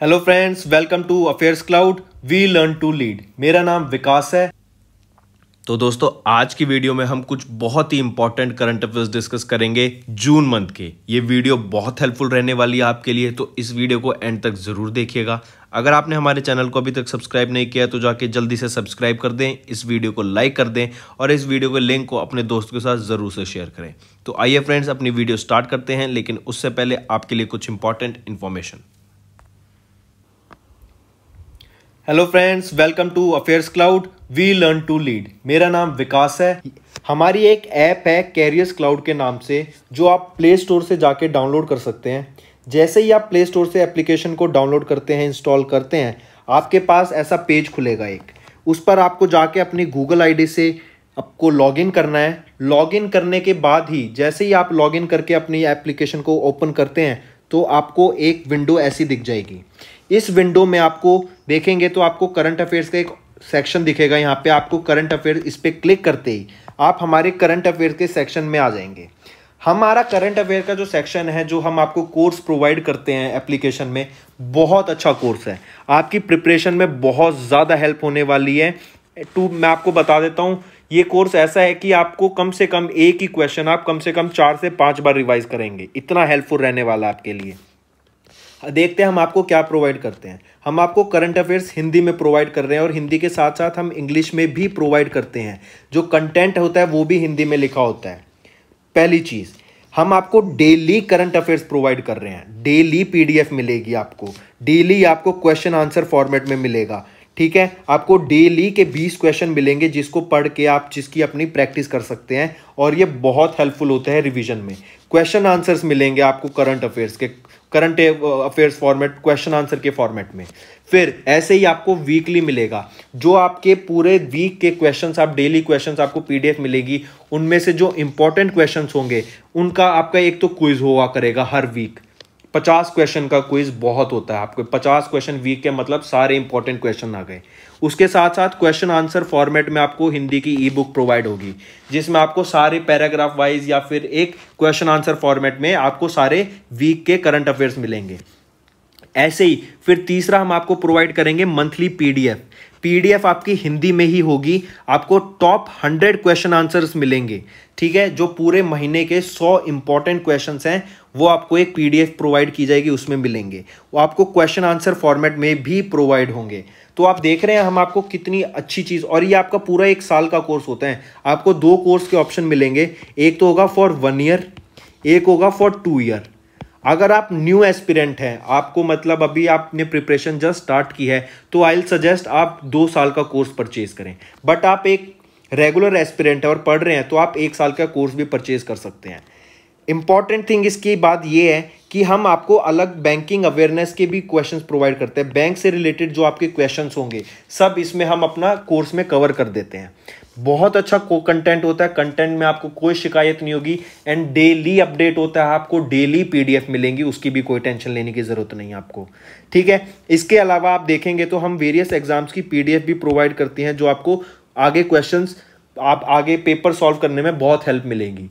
Hello friends welcome to Affairs Cloud we learn to lead मेरा नाम विकास है तो दोस्तों आज की वीडियो में हम कुछ बहुत ही इंपॉर्टेंट करंट अफेयर्स डिस्कस करेंगे जून मंथ के ये वीडियो बहुत हेल्पफुल रहने वाली है आपके लिए तो इस वीडियो को एंड तक ज़रूर देखिएगा अगर आपने हमारे चैनल को अभी तक सब्सक्राइब नहीं किया तो जाके जल्दी से सब्सक्राइब कर दें इस वीडियो को लाइक कर दें और इस वीडियो के लिंक को अपने दोस्त के साथ ज़रूर से शेयर करें तो आइए फ्रेंड्स अपनी वीडियो स्टार्ट करते हैं लेकिन उससे पहले आपके लिए कुछ important information hello friends welcome to Affairs Cloud we learn to lead मेरा नाम विकास है हमारी एक ऐप है कैरियर्स क्लाउड के नाम से जो आप प्ले स्टोर से जाके डाउनलोड कर सकते हैं जैसे ही आप प्ले स्टोर से एप्लीकेशन को डाउनलोड करते हैं इंस्टॉल करते हैं आपके पास ऐसा पेज खुलेगा एक उस पर आपको जाके अपनी गूगल आईडी से आपको लॉगिन करना है लॉगिन करने के बाद ही जैसे ही आप लॉगिन करके अपनी एप्लीकेशन को ओपन करते हैं तो आपको एक विंडो ऐसी दिख जाएगी इस विंडो में आपको देखेंगे तो आपको करंट अफेयर्स का एक सेक्शन दिखेगा यहाँ पे आपको करंट अफेयर इस पर क्लिक करते ही आप हमारे करंट अफेयर्स के सेक्शन में आ जाएंगे हमारा करंट अफेयर का जो सेक्शन है जो हम आपको कोर्स प्रोवाइड करते हैं एप्लीकेशन में बहुत अच्छा कोर्स है आपकी प्रिपरेशन में बहुत ज़्यादा हेल्प होने वाली है टू मैं आपको बता देता हूँ ये कोर्स ऐसा है कि आपको कम से कम एक ही क्वेश्चन आप कम से कम चार से पाँच बार रिवाइज करेंगे इतना हेल्पफुल रहने वाला आपके लिए देखते हैं हम आपको क्या प्रोवाइड करते हैं हम आपको करंट अफेयर्स हिंदी में प्रोवाइड कर रहे हैं और हिंदी के साथ साथ हम इंग्लिश में भी प्रोवाइड करते हैं जो कंटेंट होता है वो भी हिंदी में लिखा होता है पहली चीज़ हम आपको डेली करंट अफेयर्स प्रोवाइड कर रहे हैं डेली पीडीएफ मिलेगी आपको डेली आपको क्वेश्चन आंसर फॉर्मेट में मिलेगा ठीक है आपको डेली के 20 क्वेश्चन मिलेंगे जिसको पढ़ के आप जिसकी अपनी प्रैक्टिस कर सकते हैं और ये बहुत हेल्पफुल होते हैं रिवीजन में क्वेश्चन आंसर्स मिलेंगे आपको करंट अफेयर्स के current affairs format question answer के फॉर्मेट में फिर ऐसे ही आपको वीकली मिलेगा जो आपके पूरे वीक के क्वेश्चंस आप डेली क्वेश्चंस आपको पीडीएफ मिलेगी उनमें से जो इंपॉर्टेंट क्वेश्चंस होंगे उनका आपका एक तो क्विज हुआ करेगा हर वीक पचास क्वेश्चन का क्विज बहुत होता है आपके पचास क्वेश्चन वीक के मतलब सारे इंपॉर्टेंट क्वेश्चन आ गए उसके साथ साथ क्वेश्चन आंसर फॉर्मेट में आपको हिंदी की ई बुक प्रोवाइड होगी जिसमें आपको सारे पैराग्राफ वाइज या फिर एक क्वेश्चन आंसर फॉर्मेट में आपको सारे वीक के करंट अफेयर्स मिलेंगे ऐसे ही फिर तीसरा हम आपको प्रोवाइड करेंगे मंथली पीडीएफ पीडीएफ आपकी हिंदी में ही होगी आपको टॉप हंड्रेड क्वेश्चन आंसर्स मिलेंगे ठीक है जो पूरे महीने के सौ इंपॉर्टेंट क्वेश्चंस हैं वो आपको एक पीडीएफ प्रोवाइड की जाएगी उसमें मिलेंगे वो आपको क्वेश्चन आंसर फॉर्मेट में भी प्रोवाइड होंगे तो आप देख रहे हैं हम आपको कितनी अच्छी चीज़ और ये आपका पूरा एक साल का कोर्स होता है आपको दो कोर्स के ऑप्शन मिलेंगे एक तो होगा फॉर वन ईयर एक होगा फॉर टू ईयर अगर आप न्यू एस्पिरेंट हैं आपको मतलब अभी आपने प्रिपरेशन जस्ट स्टार्ट की है तो आई सजेस्ट आप दो साल का कोर्स परचेज करें बट आप एक रेगुलर एस्पिरेंट है और पढ़ रहे हैं तो आप एक साल का कोर्स भी परचेज कर सकते हैं इम्पॉर्टेंट थिंग इसकी बात ये है कि हम आपको अलग बैंकिंग अवेयरनेस के भी क्वेश्चंस प्रोवाइड करते हैं बैंक से रिलेटेड जो आपके क्वेश्चंस होंगे सब इसमें हम अपना कोर्स में कवर कर देते हैं बहुत अच्छा को कंटेंट होता है कंटेंट में आपको कोई शिकायत नहीं होगी एंड डेली अपडेट होता है आपको डेली पीडीएफ मिलेंगी उसकी भी कोई टेंशन लेने की ज़रूरत नहीं है आपको ठीक है इसके अलावा आप देखेंगे तो हम वेरियस एग्जाम्स की पीडीएफ भी प्रोवाइड करती हैं जो आपको आगे क्वेश्चंस आप आगे पेपर सॉल्व करने में बहुत हेल्प मिलेगी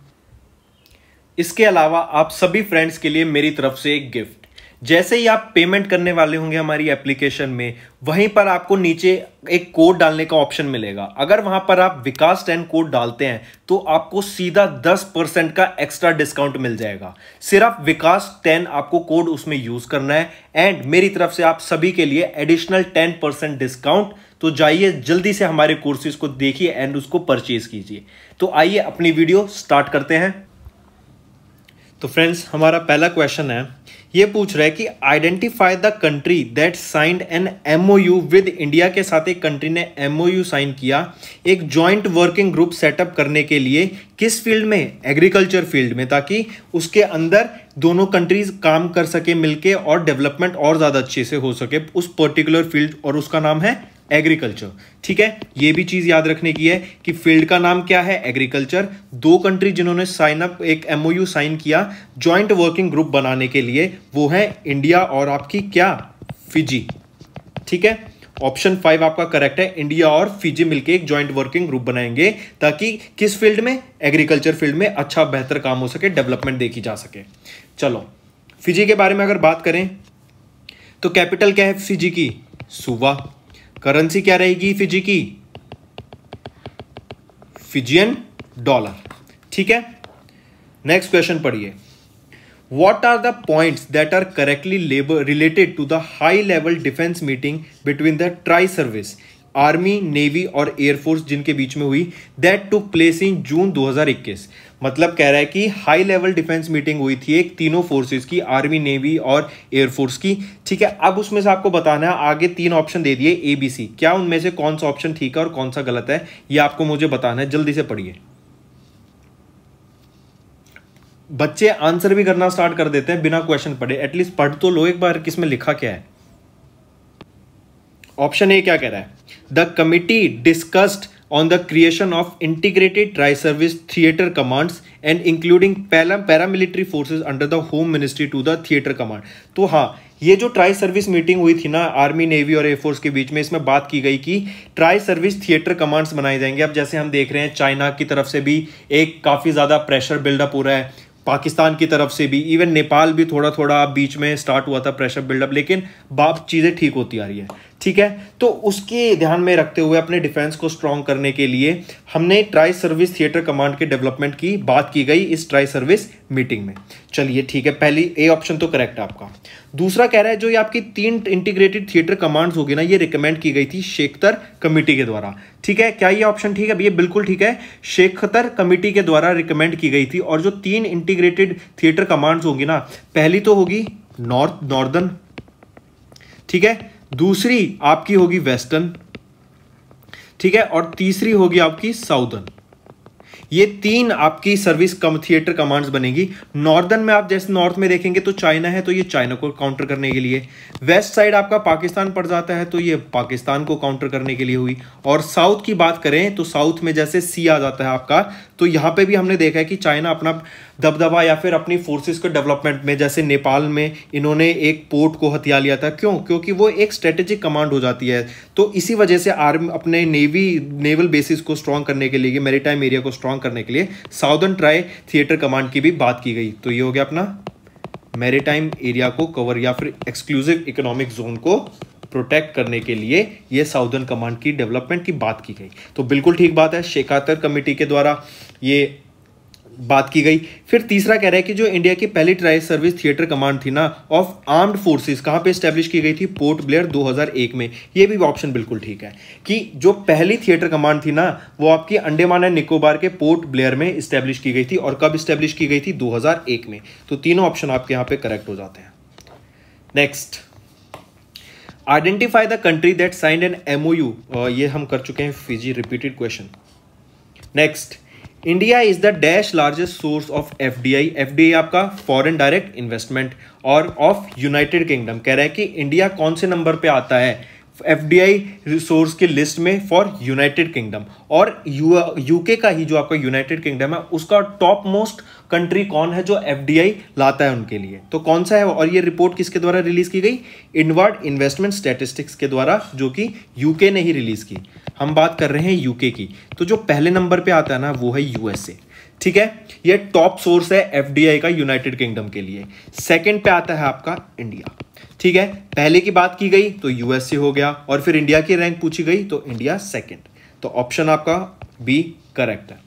इसके अलावा आप सभी फ्रेंड्स के लिए मेरी तरफ से एक गिफ्ट जैसे ही आप पेमेंट करने वाले होंगे हमारी एप्लीकेशन में वहीं पर आपको नीचे एक कोड डालने का ऑप्शन मिलेगा अगर वहां पर आप विकास टेन कोड डालते हैं तो आपको सीधा 10 परसेंट का एक्स्ट्रा डिस्काउंट मिल जाएगा सिर्फ विकास टेन आपको कोड उसमें यूज करना है एंड मेरी तरफ से आप सभी के लिए एडिशनल टेन परसेंट डिस्काउंट तो जाइए जल्दी से हमारे कोर्सेज को देखिए एंड उसको परचेज कीजिए तो आइए अपनी वीडियो स्टार्ट करते हैं तो फ्रेंड्स हमारा पहला क्वेश्चन है ये पूछ रहा है कि identify the country that signed an MOU with India के साथ एक कंट्री ने एमओयू साइन किया एक जॉइंट वर्किंग ग्रुप सेटअप करने के लिए किस फील्ड में एग्रीकल्चर फील्ड में ताकि उसके अंदर दोनों कंट्रीज काम कर सके मिलके और डेवलपमेंट और ज़्यादा अच्छे से हो सके उस पर्टिकुलर फील्ड और उसका नाम है एग्रीकल्चर ठीक है ये भी चीज याद रखने की है कि फील्ड का नाम क्या है एग्रीकल्चर दो कंट्री जिन्होंने साइन अप एक एमओयू साइन किया ज्वाइंट वर्किंग ग्रुप बनाने के लिए वो है इंडिया और आपकी क्या फिजी ठीक है ऑप्शन फाइव आपका करेक्ट है इंडिया और फिजी मिलके एक ज्वाइंट वर्किंग ग्रुप बनाएंगे ताकि किस फील्ड में एग्रीकल्चर फील्ड में अच्छा बेहतर काम हो सके डेवलपमेंट देखी जा सके चलो फिजी के बारे में अगर बात करें तो कैपिटल क्या है फिजी की सुबह करेंसी क्या रहेगी फिजी की फिजियन डॉलर ठीक है नेक्स्ट क्वेश्चन पढ़िए what are the point that are correctly labour related to the high level defence meeting between the tri service army navy और एयरफोर्स जिनके बीच में हुई that took place in June 2021 हजार इक्कीस मतलब कह रहा है कि हाई लेवल डिफेंस मीटिंग हुई थी एक तीनों फोर्सेस की आर्मी नेवी और एयरफोर्स की ठीक है अब उसमें से आपको बताना है आगे तीन ऑप्शन दे दिए ए बी सी क्या उनमें से कौन सा ऑप्शन ठीक है और कौन सा गलत है ये आपको मुझे बताना है जल्दी से पढ़िए बच्चे आंसर भी करना स्टार्ट कर देते हैं बिना क्वेश्चन पढ़े एटलीस्ट पढ़ तो लो एक बार किसमें लिखा क्या है ऑप्शन ए क्या कह रहा है the committee discussed on the creation of integrated tri-service theatre commands and including paramilitary forces under the home ministry to the theatre command तो हाँ ये जो ट्राई सर्विस मीटिंग हुई थी ना आर्मी नेवी और एयरफोर्स के बीच में इसमें बात की गई कि ट्राई सर्विस थिएटर कमांड्स बनाए जाएंगे अब जैसे हम देख रहे हैं चाइना की तरफ से भी एक काफ़ी ज़्यादा प्रेशर बिल्डअप हो रहा है पाकिस्तान की तरफ से भी इवन नेपाल भी थोड़ा थोड़ा बीच में स्टार्ट हुआ था प्रेशर बिल्डअप लेकिन बाप चीज़ें ठीक होती आ रही है ठीक है तो उसके ध्यान में रखते हुए अपने डिफेंस को स्ट्रॉन्ग करने के लिए हमने ट्राई सर्विस थिएटर कमांड के डेवलपमेंट की बात की गई इस ट्राई सर्विस मीटिंग में चलिए ठीक है पहली ए ऑप्शन तो करेक्ट है आपका दूसरा कह रहा है जो ये आपकी तीन इंटीग्रेटेड थिएटर कमांड्स होगी ना ये रिकमेंड की गई थी शेखतर कमेटी के द्वारा ठीक है क्या ये ऑप्शन ठीक है ये बिल्कुल ठीक है शेखतर कमेटी के द्वारा रिकमेंड की गई थी और जो तीन इंटीग्रेटेड थिएटर कमांड्स होंगी ना पहली तो होगी नॉर्थ नॉर्दर्न ठीक है दूसरी आपकी होगी वेस्टर्न ठीक है और तीसरी होगी आपकी साउदर्न ये तीन आपकी सर्विस कम थिएटर कमांड्स बनेगी नॉर्दर्न में आप जैसे नॉर्थ में देखेंगे तो चाइना है तो ये चाइना को काउंटर करने के लिए वेस्ट साइड आपका पाकिस्तान पड़ जाता है तो ये पाकिस्तान को काउंटर करने के लिए हुई और साउथ की बात करें तो साउथ में जैसे सी आ जाता है आपका तो यहाँ पे भी हमने देखा है कि चाइना अपना दबदबा या फिर अपनी फोर्सेस के डेवलपमेंट में जैसे नेपाल में इन्होंने एक पोर्ट को हथिया लिया था क्यों क्योंकि वो एक स्ट्रेटेजिक कमांड हो जाती है तो इसी वजह से आर्मी अपने नेवी नेवल बेसिस को स्ट्रॉन्ग करने के लिए टाइम एरिया को स्ट्रॉन्ग करने के लिए साउदर्न ट्राई थिएटर कमांड की भी बात की गई तो ये हो गया अपना मेरीटाइम एरिया को कवर या फिर एक्सक्लूसिव इकोनॉमिक जोन को प्रोटेक्ट करने के लिए ये साउदर्न कमांड की डेवलपमेंट की बात की गई तो बिल्कुल ठीक बात है शेखातर कमेटी के द्वारा ये बात की गई फिर तीसरा कह रहा है कि जो इंडिया की पहली ट्राई सर्विस थिएटर कमांड थी ना ऑफ आर्म्ड फोर्सेस कहाँ पे स्टैब्लिश की गई थी पोर्ट ब्लेयर 2001 में ये भी ऑप्शन बिल्कुल ठीक है कि जो पहली थिएटर कमांड थी ना वो आपकी अंडेमान एंड निकोबार के पोर्ट ब्लेयर में स्टैब्लिश की गई थी और कब स्टैब्लिश की गई थी दो में तो तीनों ऑप्शन आपके यहाँ पे करेक्ट हो जाते हैं next identify the country that signed an MOU ये हम कर चुके हैं Fiji repeated question next India is the dash largest source of F D I F D I आपका फॉरन डायरेक्ट इन्वेस्टमेंट और ऑफ यूनाइटेड किंगडम कह रहा है कि इंडिया कौन से नंबर पे आता है एफ डी आई रिसोर्स की लिस्ट में फॉर यूनाइटेड किंगडम और यू यूके का ही जो आपका यूनाइटेड किंगडम है उसका टॉप मोस्ट कंट्री कौन है जो एफ डी आई लाता है उनके लिए तो कौन सा है और ये रिपोर्ट किसके द्वारा रिलीज की गई इनवर्ड इन्वेस्टमेंट स्टेटिस्टिक्स के द्वारा जो कि यूके ने ही रिलीज की हम बात कर रहे हैं यूके की तो जो पहले नंबर पे आता है ना वो है यूएसए ठीक है ये टॉप सोर्स है एफडीआई का यूनाइटेड किंगडम के लिए सेकंड पे आता है आपका इंडिया ठीक है पहले की बात की गई तो यूएसए हो गया और फिर इंडिया की रैंक पूछी गई तो इंडिया सेकेंड तो ऑप्शन आपका बी करेक्ट है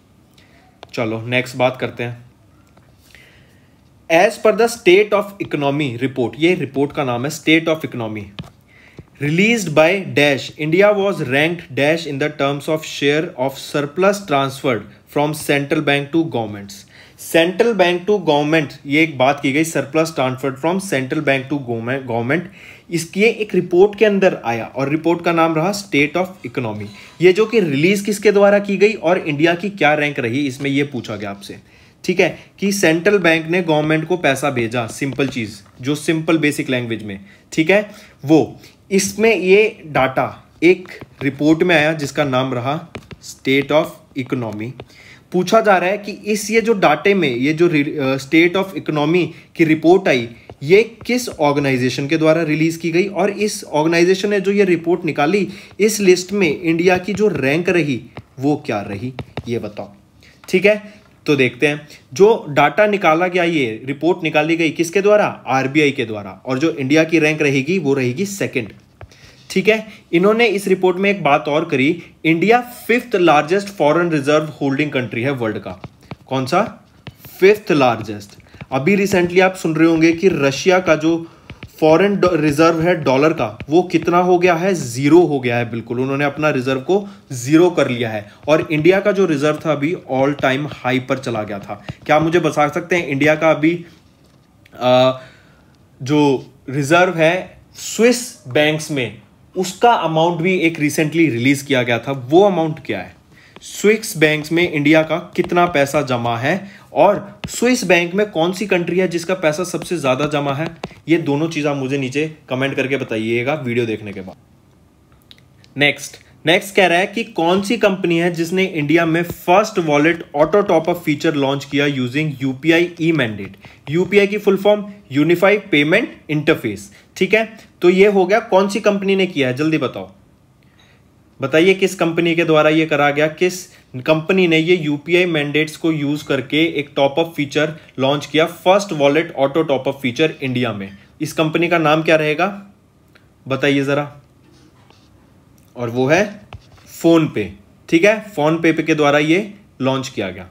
चलो नेक्स्ट बात करते हैं एज पर the state of economy report ये रिपोर्ट का नाम है state of economy Released by Dash, India was ranked Dash in the terms of share of surplus transferred from central bank to governments. Central bank to government ये एक बात की गई surplus transferred from central bank to government इसकी एक report के अंदर आया और रिपोर्ट का नाम रहा स्टेट ऑफ इकोनॉमी ये जो कि रिलीज किसके द्वारा की गई और इंडिया की क्या रैंक रही इसमें ये पूछा गया आपसे ठीक है कि सेंट्रल बैंक ने गवर्नमेंट को पैसा भेजा सिंपल चीज़ जो सिंपल बेसिक लैंग्वेज में ठीक है वो इसमें ये डाटा एक रिपोर्ट में आया जिसका नाम रहा स्टेट ऑफ इकोनॉमी पूछा जा रहा है कि इस ये जो डाटे में ये जो स्टेट ऑफ इकोनॉमी की रिपोर्ट आई ये किस ऑर्गेनाइजेशन के द्वारा रिलीज़ की गई और इस ऑर्गेनाइजेशन ने जो ये रिपोर्ट निकाली इस लिस्ट में इंडिया की जो रैंक रही वो क्या रही ये बताओ ठीक है तो देखते हैं जो डाटा निकाला गया ये रिपोर्ट निकाली गई किसके द्वारा आरबीआई के द्वारा और जो इंडिया की रैंक रहेगी वो रहेगी सेकंड ठीक है इन्होंने इस रिपोर्ट में एक बात और करी India fifth largest foreign reserve holding country है वर्ल्ड का कौन सा फिफ्थ लार्जेस्ट अभी रिसेंटली आप सुन रहे होंगे कि रशिया का जो फॉरेन रिजर्व है डॉलर का वो कितना हो गया है जीरो हो गया है बिल्कुल उन्होंने अपना रिजर्व को जीरो कर लिया है और इंडिया का जो रिजर्व था अभी ऑल टाइम हाई पर चला गया था क्या मुझे बता सकते हैं इंडिया का अभी आ, जो रिजर्व है स्विस बैंक्स में उसका अमाउंट भी एक रिसेंटली रिलीज किया गया था वो अमाउंट क्या है स्विस बैंक्स में इंडिया का कितना पैसा जमा है और स्विस बैंक में कौन सी कंट्री है जिसका पैसा सबसे ज़्यादा जमा है ये दोनों चीज़ आप मुझे नीचे कमेंट करके बताइएगा वीडियो देखने के बाद नेक्स्ट नेक्स्ट कह रहा है कि कौन सी कंपनी है जिसने इंडिया में first wallet auto top up feature launch किया using UPI e mandate UPI की full form unified payment interface ठीक है तो ये हो गया कौन सी कंपनी ने किया है जल्दी बताओ बताइए किस कंपनी के द्वारा ये करा गया किस कंपनी ने ये यूपीआई मैंडेट्स को यूज करके एक टॉपअप फीचर लॉन्च किया first wallet auto top up feature India में इस कंपनी का नाम क्या रहेगा बताइए ज़रा और वो है फोन पे ठीक है फोन पे पे के द्वारा ये लॉन्च किया गया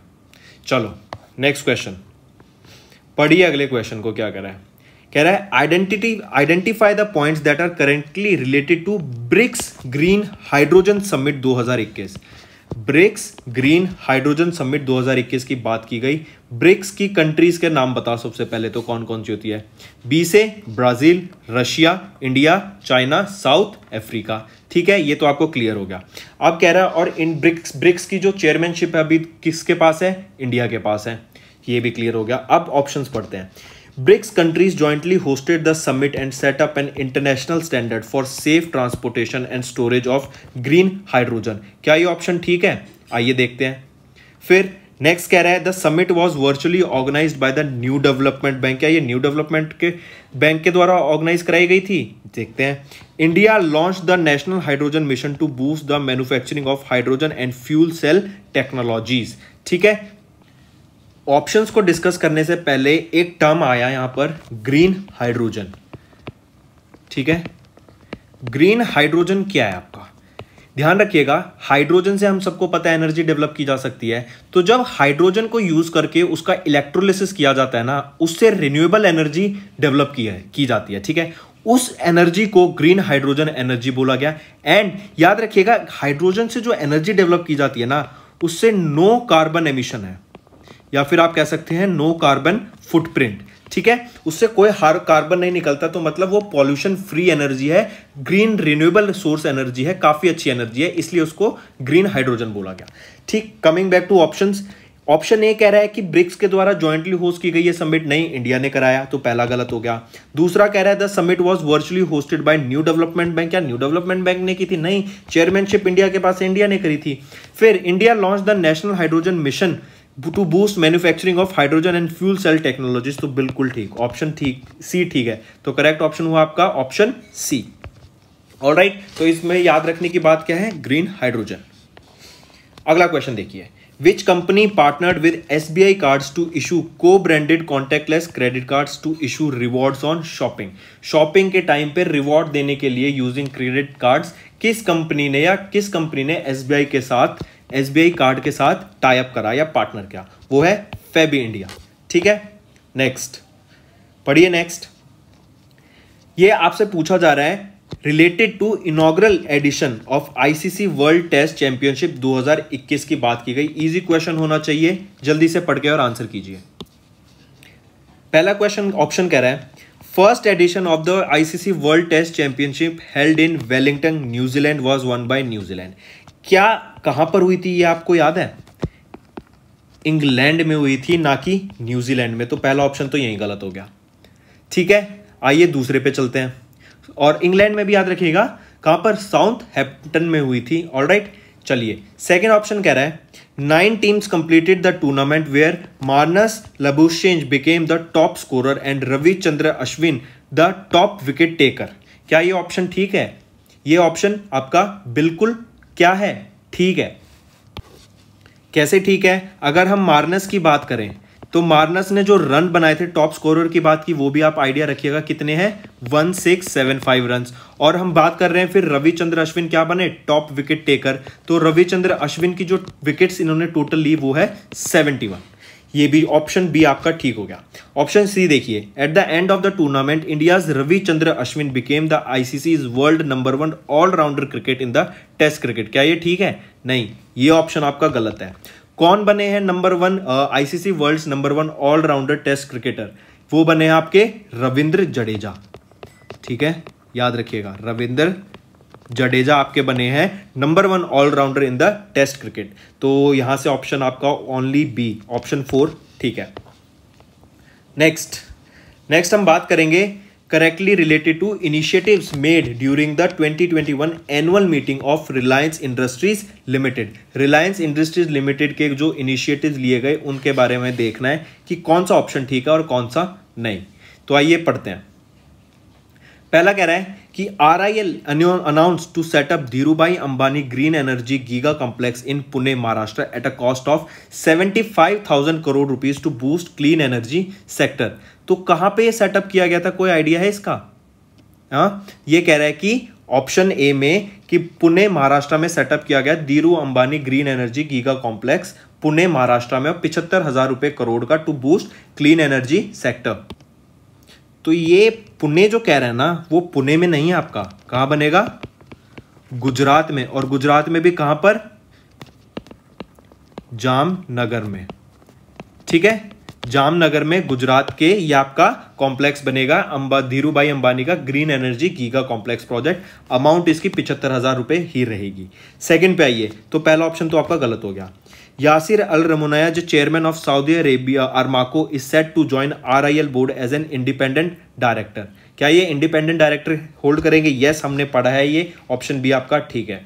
चलो नेक्स्ट क्वेश्चन पढ़िए अगले क्वेश्चन को क्या रहा है कह रहा है identity identify the points that are currently related to BRICS green hydrogen summit 2021 BRICS green hydrogen summit 2021 की बात की गई ब्रिक्स की कंट्रीज के नाम बताओ सबसे पहले तो कौन कौन सी होती है बी से Brazil Russia India China South Africa ठीक है ये तो आपको क्लियर हो गया अब कह रहा है और इन ब्रिक्स ब्रिक्स की जो चेयरमैनशिप है अभी किसके पास है इंडिया के पास है ये भी क्लियर हो गया अब ऑप्शंस पढ़ते हैं BRICS countries jointly hosted the summit and set up an international standard for safe transportation and storage of green hydrogen. क्या ये ऑप्शन ठीक है आइए देखते हैं फिर नेक्स्ट कह रहा है the summit was virtually organise by the New Development Bank क्या ये न्यू डेवलपमेंट के बैंक के द्वारा ऑर्गेनाइज कराई गई थी देखते हैं India launch the national hydrogen mission to boost the manufacturing of hydrogen and fuel cell technologies ठीक है ऑप्शंस को डिस्कस करने से पहले एक टर्म आया यहां पर ग्रीन हाइड्रोजन ठीक है ग्रीन हाइड्रोजन क्या है आपका ध्यान रखिएगा हाइड्रोजन से हम सबको पता है एनर्जी डेवलप की जा सकती है तो जब हाइड्रोजन को यूज करके उसका इलेक्ट्रोलिसिस किया जाता है ना उससे रिन्यूएबल एनर्जी डेवलप की है की जाती है ठीक है उस एनर्जी को ग्रीन हाइड्रोजन एनर्जी बोला गया एंड याद रखिएगा हाइड्रोजन से जो एनर्जी डेवलप की जाती है ना उससे नो कार्बन एमिशन है या फिर आप कह सकते हैं नो कार्बन फुटप्रिंट ठीक है उससे कोई हार कार्बन नहीं निकलता तो मतलब वो पॉल्यूशन फ्री एनर्जी है ग्रीन रिन्यूएबल सोर्स एनर्जी है काफ़ी अच्छी एनर्जी है इसलिए उसको ग्रीन हाइड्रोजन बोला गया ठीक coming back to options option A कह रहा है कि ब्रिक्स के द्वारा ज्वाइंटली होस्ट की गई है समिट नहीं इंडिया ने कराया तो पहला गलत हो गया दूसरा कह रहा है the summit was virtually hosted by New Development Bank या न्यू डेवलपमेंट बैंक ने की थी नहीं चेयरमैनशिप इंडिया के पास इंडिया ने करी थी फिर India launch the national hydrogen mission to boost manufacturing of hydrogen and fuel cell technologies तो बिल्कुल ठीक ऑप्शन ठीक सी ठीक है तो करेक्ट ऑप्शन हुआ आपका ऑप्शन सी ऑल राइट तो इसमें याद रखने की बात क्या है ग्रीन हाइड्रोजन अगला क्वेश्चन देखिए which company partnered with S B I cards to issue cobranded less credit cards to issue rewards on shopping shopping के टाइम पर रिवॉर्ड देने के लिए यूजिंग क्रेडिट कार्ड्स किस कंपनी ने या किस कंपनी ने एस बी आई के साथ एस कार्ड के साथ टाइप करा या पार्टनर क्या वो है फेबी इंडिया ठीक है नेक्स्ट पढ़िए नेक्स्ट ये आपसे पूछा जा रहा है related to inaugural edition of ICC world test Championship 2021 की बात की गई इजी क्वेश्चन होना चाहिए जल्दी से पढ़ के और आंसर कीजिए पहला क्वेश्चन ऑप्शन कह रहा है first edition of the ICC world test championship held in Wellington New Zealand was won by New Zealand क्या कहां पर हुई थी ये आपको याद है इंग्लैंड में हुई थी ना कि न्यूजीलैंड में तो पहला ऑप्शन तो यही गलत हो गया ठीक है आइए दूसरे पे चलते हैं और इंग्लैंड में भी याद रखिएगा कहां पर साउथ हैप्टन में हुई थी ऑल राइट चलिए सेकेंड ऑप्शन कह रहा है nine teams completed the tournament where Marnus Labuschagne became the top scorer and Ravichandra Ashwin the top wicket taker क्या ये ऑप्शन ठीक है ये ऑप्शन आपका बिल्कुल क्या है ठीक है कैसे ठीक है अगर हम मार्नस की बात करें तो मार्नस ने जो रन बनाए थे टॉप स्कोरर की बात की वो भी आप आइडिया रखिएगा कितने हैं one six seven five run और हम बात कर रहे हैं फिर रविचंद्र अश्विन क्या बने टॉप विकेट टेकर तो रविचंद्र अश्विन की जो विकेट्स इन्होंने टोटल ली वो है सेवेंटी वन ये भी ऑप्शन बी आपका ठीक हो गया ऑप्शन सी देखिए at the end of the tournament India's Ravichandra Ashwin became the ICC world number one all rounder cricket in the test cricket क्या ये ठीक है नहीं ये ऑप्शन आपका गलत है कौन बने हैं number one ICC world number one all rounder test cricketer वो बने हैं आपके रविंद्र जडेजा ठीक है याद रखिएगा रविंद्र जडेजा आपके बने हैं number one all rounder in the test cricket तो यहां से ऑप्शन आपका ओनली बी ऑप्शन फोर ठीक है नेक्स्ट नेक्स्ट हम बात करेंगे correctly related to initiative made during the 2021 annual meeting of Reliance Industries Limited Reliance Industries Limited के जो इनिशिएटिव लिए गए उनके बारे में देखना है कि कौन सा ऑप्शन ठीक है और कौन सा नहीं तो आइए पढ़ते हैं पहला कह रहा है कि R I L announce to set up Dhirubhai Ambani green energy giga complex in Pune Maharashtra at a cost of seventy five thousand crore rupees to boost clean energy sector तो कहां पे ये सेटअप किया गया था कोई आइडिया है इसका हाँ ये कह रहा है कि ऑप्शन ए में कि पुणे महाराष्ट्र में सेटअप किया गया Dhiru Ambani green energy giga complex Pune Maharashtra में और पिछहत्तर हजार रुपए करोड़ का to boost clean energy sector तो ये पुणे जो कह रहे हैं ना वो पुणे में नहीं है आपका कहां बनेगा गुजरात में और गुजरात में भी कहां पर जामनगर में ठीक है जामनगर में गुजरात के ये आपका कॉम्प्लेक्स बनेगा अंबा धीरूभाई अंबानी का green energy giga complex project amount इसकी पिछहत्तर हजार रुपए ही रहेगी सेकंड पे आइए तो पहला ऑप्शन तो आपका गलत हो गया यासिर अल रमोनाया जो chairman of Saudi Arabia Aramco is set to join R I L board as an independent director क्या ये इंडिपेंडेंट डायरेक्टर होल्ड करेंगे यस हमने पढ़ा है ये ऑप्शन बी आपका ठीक है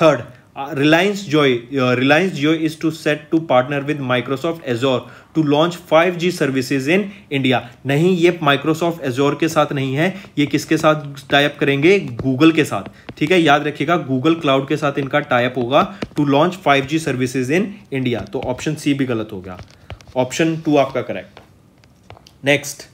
थर्ड रिलायंस जो रिलायंस जो is to set to partner with Microsoft Azure to launch 5G services in India नहीं ये माइक्रोसॉफ्ट एजोर के साथ नहीं है ये किसके साथ टाइप करेंगे गूगल के साथ ठीक है याद रखिएगा गूगल क्लाउड के साथ इनका टाइप होगा to launch 5G services in India तो ऑप्शन सी भी गलत हो गया ऑप्शन टू आपका correct next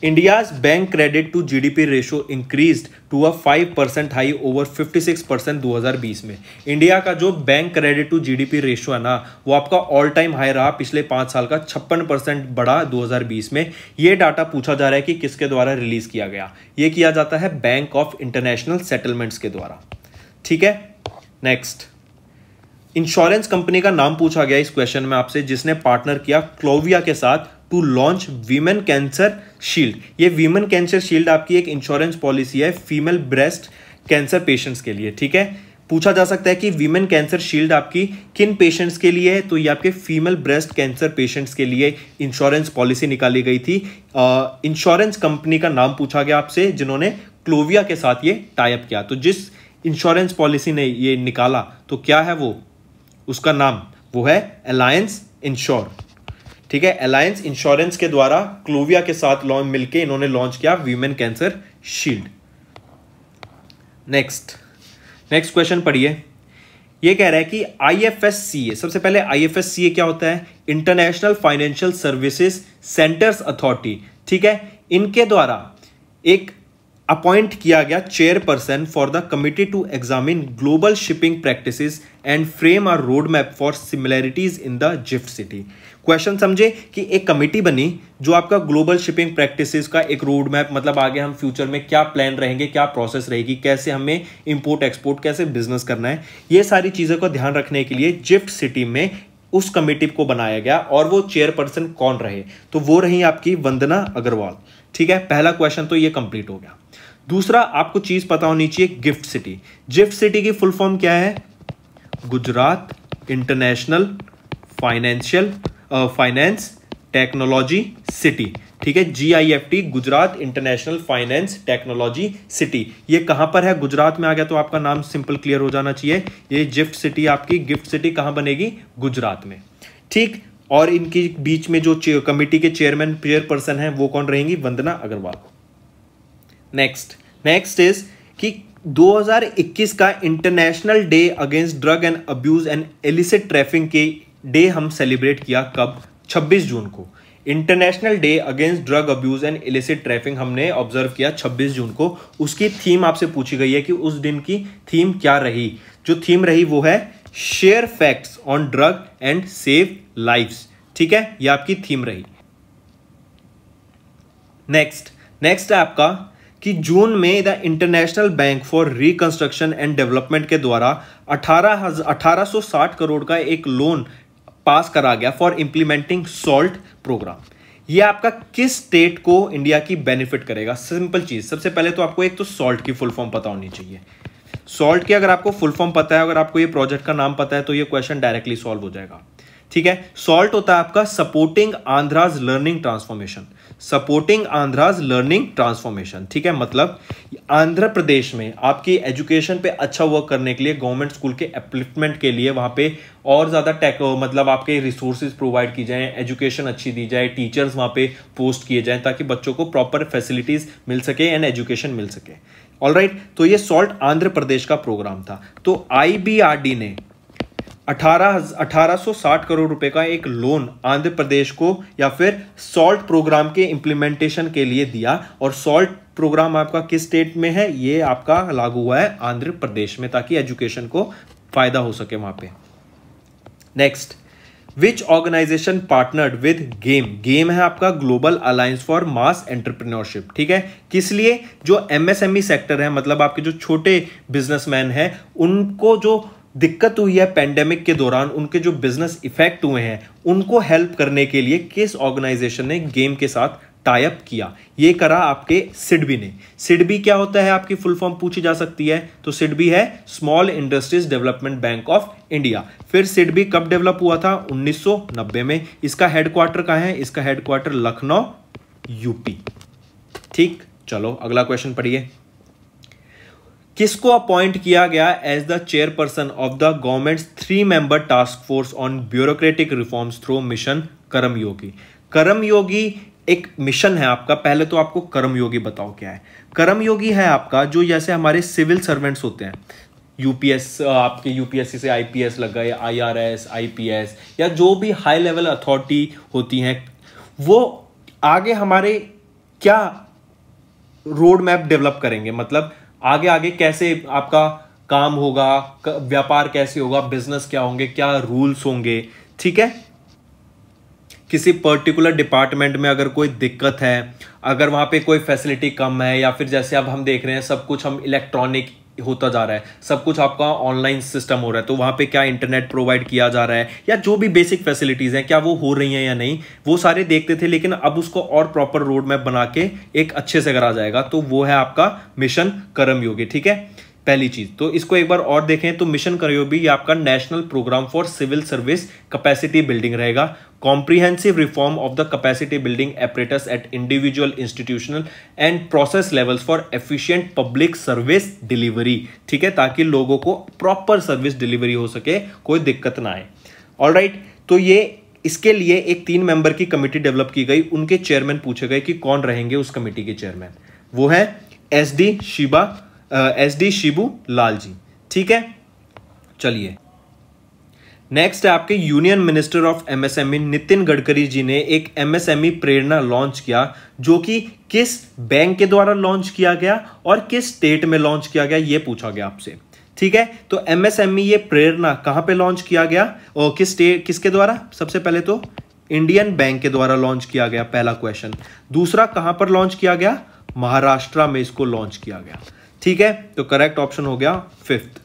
India's bank credit to GDP ratio increased to a 5 percent high over 56 percent 2020 में इंडिया का जो bank credit to GDP ratio है ना वो आपका ऑल टाइम हाई रहा पिछले पाँच साल का छप्पन परसेंट बढ़ा 2020 में ये डाटा पूछा जा रहा है कि किसके द्वारा रिलीज किया गया ये किया जाता है बैंक ऑफ इंटरनेशनल सेटलमेंट्स के द्वारा ठीक है नेक्स्ट इंश्योरेंस कंपनी का नाम पूछा गया इस क्वेश्चन में आपसे जिसने पार्टनर किया क्लोविया के साथ to launch women cancer shield ये वीमेन कैंसर शील्ड आपकी एक इंश्योरेंस पॉलिसी है फीमेल ब्रेस्ट कैंसर पेशेंट्स के लिए ठीक है पूछा जा सकता है कि वीमेन कैंसर शील्ड आपकी किन पेशेंट्स के लिए है तो ये आपके फीमेल ब्रेस्ट कैंसर पेशेंट्स के लिए इंश्योरेंस पॉलिसी निकाली गई थी इंश्योरेंस कंपनी का नाम पूछा गया आपसे जिन्होंने क्लोविया के साथ ये टाइप किया तो जिस इंश्योरेंस पॉलिसी ने ये निकाला तो क्या है वो उसका नाम वो है अलायंस इंश्योर ठीक है अलायंस इंश्योरेंस के द्वारा क्लोविया के साथ लॉन्च मिलकर इन्होंने लॉन्च किया women cancer shield next next question पढ़िए ये कह रहा है कि आई एफ एस सी ए सबसे पहले आई एफ एस सी ए क्या होता है international financial services centres authority ठीक है इनके द्वारा एक अपॉइंट किया गया chairperson for the committee to examine global shipping practices and frame are roadmap for similarities in the GIFT City question समझे कि एक कमेटी बनी जो आपका ग्लोबल शिपिंग प्रैक्टिसेस का एक रोड मैप मतलब आगे हम फ्यूचर में क्या प्लान रहेंगे क्या प्रोसेस रहेगी कैसे हमें इंपोर्ट एक्सपोर्ट कैसे बिजनेस करना है ये सारी चीज़ों का ध्यान रखने के लिए जिफ्ट सिटी में उस कमेटी को बनाया गया और वो चेयरपर्सन कौन रहे तो वो रही आपकी वंदना अग्रवाल ठीक है पहला क्वेश्चन तो ये कंप्लीट हो गया दूसरा आपको चीज़ पता होनी चाहिए गिफ्ट सिटी गिफ्ट सिटी की फुल फॉर्म क्या है Gujarat international financial finance technology city ठीक है G I F T Gujarat international finance technology city ये कहां पर है गुजरात में आ गया तो आपका नाम सिंपल क्लियर हो जाना चाहिए ये गिफ्ट सिटी आपकी गिफ्ट सिटी कहां बनेगी गुजरात में ठीक और इनके बीच में जो कमेटी के चेयरमैन चेयरपर्सन है वो कौन रहेंगी Vandana Agarwal next next is कि 2021 का international day against drug and abuse and illicit trafficking के डे हम सेलिब्रेट किया कब 26 जून को international day against drug abuse and illicit trafficking हमने ऑब्जर्व किया 26 जून को उसकी थीम आपसे पूछी गई है कि उस दिन की थीम क्या रही जो थीम रही वो है share facts on drug and save lives ठीक है ये आपकी थीम रही नेक्स्ट नेक्स्ट है आपका कि जून में the international bank for reconstruction and development के द्वारा 18 1860 करोड़ का एक लोन पास करा गया फॉर इंप्लीमेंटिंग सॉल्ट प्रोग्राम ये आपका किस स्टेट को इंडिया की बेनिफिट करेगा सिंपल चीज सबसे पहले तो आपको एक तो सॉल्ट की फुल फॉर्म पता होनी चाहिए सॉल्ट की अगर आपको फुल फॉर्म पता है अगर आपको ये प्रोजेक्ट का नाम पता है तो ये क्वेश्चन डायरेक्टली सॉल्व हो जाएगा ठीक है सॉल्ट होता है आपका supporting Andhra's learning transformation supporting Andhra's learning transformation ठीक है मतलब आंध्र प्रदेश में आपकी एजुकेशन पे अच्छा वर्क करने के लिए गवर्नमेंट स्कूल के अपलिफ्टमेंट के लिए वहाँ पे और ज़्यादा टेक मतलब आपके रिसोर्सेज प्रोवाइड की जाएँ एजुकेशन अच्छी दी जाए टीचर्स वहाँ पे पोस्ट किए जाएँ ताकि बच्चों को प्रॉपर फैसिलिटीज़ मिल सके एंड एजुकेशन मिल सके ऑल right, तो ये सॉल्ट आंध्र प्रदेश का प्रोग्राम था तो आई ने अठारह अठारह करोड़ रुपए का एक लोन आंध्र प्रदेश को या फिर सॉल्ट प्रोग्राम के इम्प्लीमेंटेशन के लिए दिया और सॉल्ट प्रोग्राम आपका किस स्टेट में है ये आपका लागू हुआ है आंध्र प्रदेश में ताकि एजुकेशन को फायदा हो सके वहां पे next which organisation partnered with game game है आपका global alliance for mass entrepreneurship ठीक है किस लिए जो एमएसएमई सेक्टर e है मतलब आपके जो छोटे बिजनेसमैन है उनको जो दिक्कत हुई है पेंडेमिक के दौरान उनके जो बिजनेस इफेक्ट हुए हैं उनको हेल्प करने के लिए किस ऑर्गेनाइजेशन ने गेम के साथ टाइप किया ये करा आपके सिडबी ने सिडबी क्या होता है आपकी फुल फॉर्म पूछी जा सकती है तो सिडबी है small industries development bank of India फिर सिडबी कब डेवलप हुआ था 1990 में इसका हेडक्वार्टर कहा है इसका हेडक्वार्टर लखनऊ यूपी ठीक चलो अगला क्वेश्चन पढ़िए किसको अपॉइंट किया गया as the chairperson of the government's three member task force on bureaucratic reforms through mission Karmayogi Karmayogi एक मिशन है आपका पहले तो आपको कर्मयोगी बताओ क्या है कर्मयोगी है आपका जो जैसे हमारे सिविल सर्वेंट्स होते हैं यूपीएस आपके यूपीएससी से आईपीएस लग गए आईआरएस आईपीएस या जो भी हाई लेवल अथॉरिटी होती हैं वो आगे हमारे क्या रोड मैप डेवलप करेंगे मतलब आगे आगे कैसे आपका काम होगा व्यापार कैसे होगा बिजनेस क्या होंगे क्या रूल्स होंगे ठीक है किसी पर्टिकुलर डिपार्टमेंट में अगर कोई दिक्कत है अगर वहां पे कोई फैसिलिटी कम है या फिर जैसे अब हम देख रहे हैं सब कुछ हम इलेक्ट्रॉनिक होता जा रहा है सब कुछ आपका ऑनलाइन सिस्टम हो रहा है तो वहाँ पे क्या इंटरनेट प्रोवाइड किया जा रहा है या जो भी बेसिक फैसिलिटीज़ हैं क्या वो हो रही हैं या नहीं वो सारे देखते थे लेकिन अब उसको और प्रॉपर रोड मैप बना के एक अच्छे से करा जाएगा तो वो है आपका मिशन कर्म योगी ठीक है पहली चीज तो इसको एक बार और देखें तो मिशन करयोबी आपका national programme for civil service capacity building रहेगा comprehensive reform of the capacity building apparatus at individual institutional and process levels for efficient public service delivery ठीक है ताकि लोगों को प्रॉपर सर्विस डिलीवरी हो सके कोई दिक्कत ना आए ऑल right, तो ये इसके लिए एक तीन मेंबर की कमिटी डेवलप की गई उनके चेयरमैन पूछे गए कि कौन रहेंगे उस कमेटी के चेयरमैन वो है S D Shiba S D Shibu Lal ji ठीक है चलिए नेक्स्ट है आपके union minister of MSME Nitin Gadkari ji ने एक एमएसएमई e प्रेरणा लॉन्च किया जो कि किस बैंक के द्वारा लॉन्च किया गया और किस स्टेट में लॉन्च किया गया यह पूछा गया आपसे ठीक है तो एमएसएमई e ये प्रेरणा कहां पे लॉन्च किया गया और किस स्टेट किसके द्वारा सबसे पहले तो इंडियन बैंक के द्वारा लॉन्च किया गया पहला क्वेश्चन दूसरा कहां पर लॉन्च किया गया महाराष्ट्र में इसको लॉन्च किया गया ठीक है तो करेक्ट ऑप्शन हो गया फिफ्थ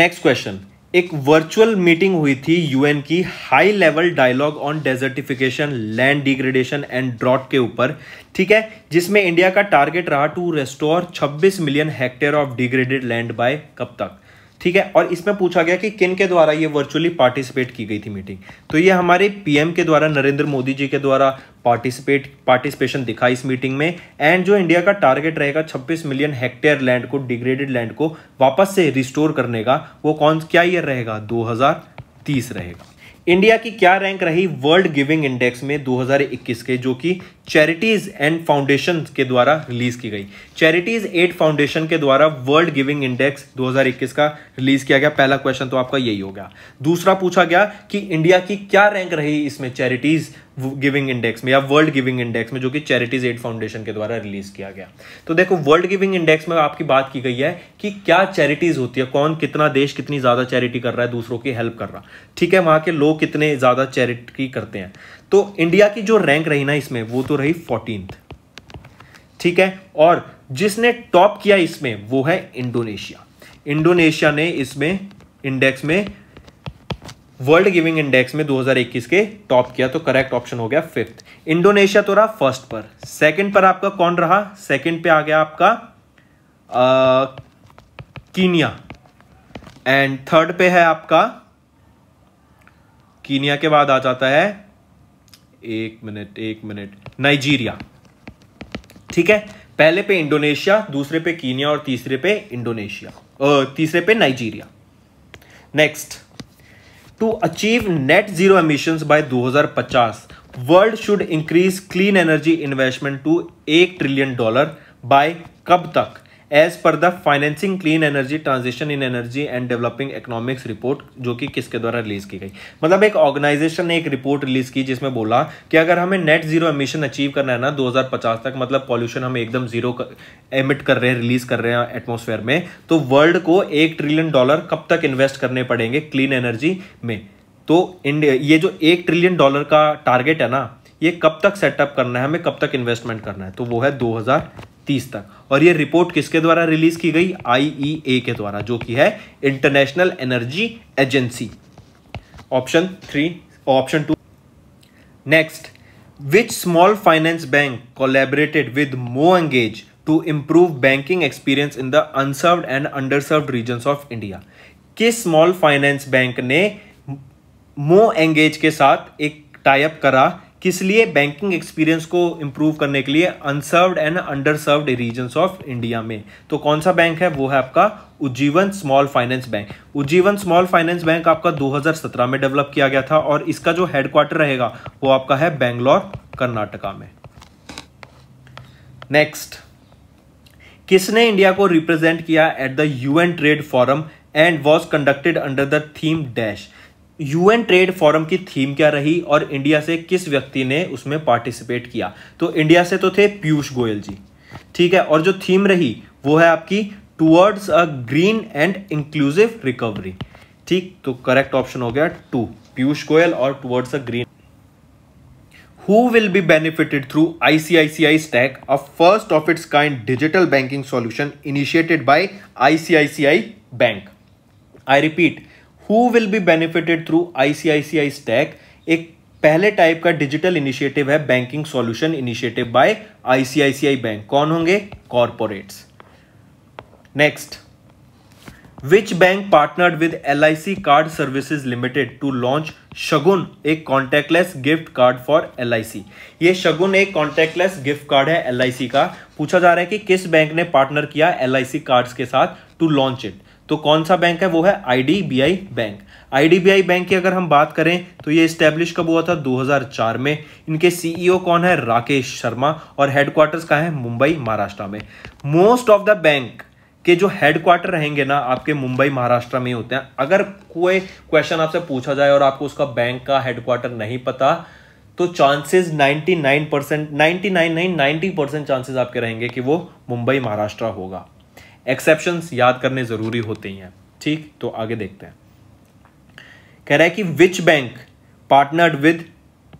नेक्स्ट क्वेश्चन एक वर्चुअल मीटिंग हुई थी यूएन की high level dialogue on desertification land degradation and drought के ऊपर ठीक है जिसमें इंडिया का टारगेट रहा to restore 26 million hectare of degraded land by कब तक ठीक है और इसमें पूछा गया कि किन के द्वारा ये वर्चुअली पार्टिसिपेट की गई थी मीटिंग तो ये हमारे पीएम के द्वारा नरेंद्र मोदी जी के द्वारा पार्टिसिपेट पार्टिसिपेशन दिखा इस मीटिंग में एंड जो इंडिया का टारगेट रहेगा 26 मिलियन हेक्टेयर लैंड को डिग्रेडेड लैंड को वापस से रिस्टोर करने का वो कौन क्या ईयर रहेगा दो रहेगा इंडिया की क्या रैंक रही वर्ल्ड गिविंग इंडेक्स में 2021 के जो कि चैरिटीज एंड फाउंडेशन के द्वारा रिलीज की गई चैरिटीज एड फाउंडेशन के द्वारा वर्ल्ड गिविंग इंडेक्स 2021 का रिलीज किया गया पहला क्वेश्चन तो आपका यही हो गया दूसरा पूछा गया कि इंडिया की क्या रैंक रही इसमें चैरिटीज गिविंग इंडेक्स में या वर्ल्ड गिविंग इंडेक्स में जो कि चैरिटीज एड फाउंडेशन के द्वारा रिलीज किया गया तो देखो वर्ल्ड गिविंग इंडेक्स में आपकी बात की गई है कि क्या चैरिटीज होती है कौन कितना देश कितनी ज्यादा चैरिटी कर रहा है दूसरों की हेल्प कर रहा ठीक है वहां के लोग कितने ज्यादा चैरिटी करते हैं तो इंडिया की जो रैंक रही ना इसमें वो तो रही फोर्टीन ठीक है और जिसने टॉप किया इसमें वो है इंडोनेशिया इंडोनेशिया ने इसमें इंडेक्स में वर्ल्ड गिविंग इंडेक्स में 2021 के टॉप किया तो करेक्ट ऑप्शन हो गया फिफ्थ इंडोनेशिया तो रहा फर्स्ट पर सेकंड पर आपका कौन रहा सेकंड पे आ गया आपका कीनिया एंड थर्ड पे है आपका कीनिया के बाद आ जाता है एक मिनट एक मिनट नाइजीरिया ठीक है पहले पे इंडोनेशिया दूसरे पे कीनिया और तीसरे पे इंडोनेशिया तीसरे पे Nigeria next to achieve net zero emission by 2050 world should increase clean energy investment to एक ट्रिलियन डॉलर बाय कब तक एज पर the financing clean energy transition in energy and developing economics report जो कि किसके द्वारा रिलीज की गई मतलब एक ऑर्गेनाइजेशन ने एक रिपोर्ट रिलीज की जिसमें बोला कि अगर हमें नेट जीरो एमिशन अचीव करना है ना 2050 तक मतलब पॉल्यूशन हम एकदम जीरो एमिट कर रहे हैं रिलीज कर रहे हैं एटमोसफेयर में तो वर्ल्ड को एक ट्रिलियन डॉलर कब तक इन्वेस्ट करने पड़ेंगे क्लीन एनर्जी में तो इंडिया ये जो एक ट्रिलियन डॉलर का टारगेट है ना ये कब तक सेटअप करना है हमें कब तक इन्वेस्टमेंट करना है तो वो है दो तीस तक और ये रिपोर्ट किसके द्वारा रिलीज की गई आई e के द्वारा जो कि है international energy agency option three option two next which small finance bank collaborated with MoEngage to improve banking experience in the unserved and underserve region of India किस स्मॉल फाइनेंस बैंक ने मो engage के साथ एक type करा किस लिए banking experience को इम्प्रूव करने के लिए unserved and underserved region of India में तो कौन सा बैंक है वो है आपका Ujjivan small finance bank Ujjivan small finance bank आपका 2017 में डेवलप किया गया था और इसका जो हेडक्वार्टर रहेगा वो आपका है बेंगलोर कर्नाटका में नेक्स्ट किसने इंडिया को रिप्रेजेंट किया at the UN trade forum and was conducted under the theme dash UN trade forum की थीम क्या रही और इंडिया से किस व्यक्ति ने उसमें पार्टिसिपेट किया तो इंडिया से तो थे पीयूष गोयल जी ठीक है और जो थीम रही वो है आपकी towards a green and inclusive recovery ठीक तो करेक्ट ऑप्शन हो गया टू पीयूष गोयल और towards a green who will be benefited through ICICI stack a first of its kind digital banking solution initiated by ICICI bank I repeat who will be benefited through ICICI stack एक पहले type का digital initiative है banking solution initiative by ICICI bank कौन होंगे corporates next which bank partnered with L I C card services limited to launch Shagun एक contactless gift card for L I C ये शगुन एक less gift card है L I C का पूछा जा रहा है कि किस बैंक ने पार्टनर किया एल आई सी कार्ड्स के साथ टू लॉन्च इट तो कौन सा बैंक है वो है आईडीबीआई बैंक आईडीबीआई बैंक की अगर हम बात करें तो ये स्टेब्लिश कब हुआ था 2004 में इनके सीईओ e कौन है राकेश शर्मा और हेडक्वार्टर्स का है मुंबई महाराष्ट्र में मोस्ट ऑफ द बैंक के जो हेडक्वार्टर रहेंगे ना आपके मुंबई महाराष्ट्र में होते हैं अगर कोई क्वेश्चन आपसे पूछा जाए और आपको उसका बैंक का हेडक्वार्टर नहीं पता तो चांसेस 99 परसेंट नाइन्टी नहीं 90 परसेंट चांसेस आपके रहेंगे कि वो मुंबई महाराष्ट्र होगा एक्सेप्शन याद करने ज़रूरी होते हैं ठीक तो आगे देखते हैं कह रहा है कि which bank partnered with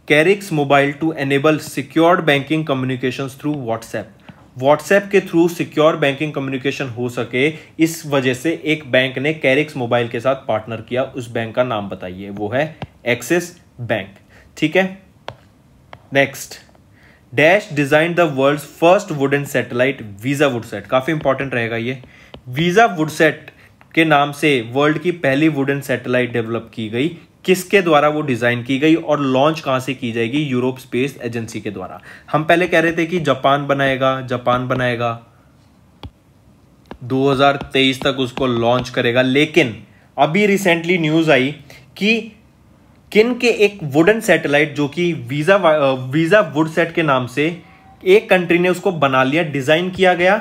Karix mobile to enable secured banking communication through WhatsApp WhatsApp के थ्रू सिक्योर बैंकिंग कम्युनिकेशन हो सके इस वजह से एक बैंक ने कैरिक्स मोबाइल के साथ पार्टनर किया उस बैंक का नाम बताइए वो है एक्सिस बैंक ठीक है next dash design the world first wooden satellite वीजा वुडसेट काफी इंपॉर्टेंट रहेगा ये वीजा वुडसेट के नाम से वर्ल्ड की पहली वुडन सेटेलाइट डेवलप की गई किसके द्वारा वो डिजाइन की गई और लॉन्च कहां से की जाएगी यूरोप स्पेस एजेंसी के द्वारा हम पहले कह रहे थे कि जापान बनाएगा जापान बनाएगा 2023 तक उसको लॉन्च करेगा लेकिन अभी रिसेंटली न्यूज आई कि किन के एक वुडन सैटेलाइट जो कि वीज़ा वीज़ा वुड सेट के नाम से एक कंट्री ने उसको बना लिया डिज़ाइन किया गया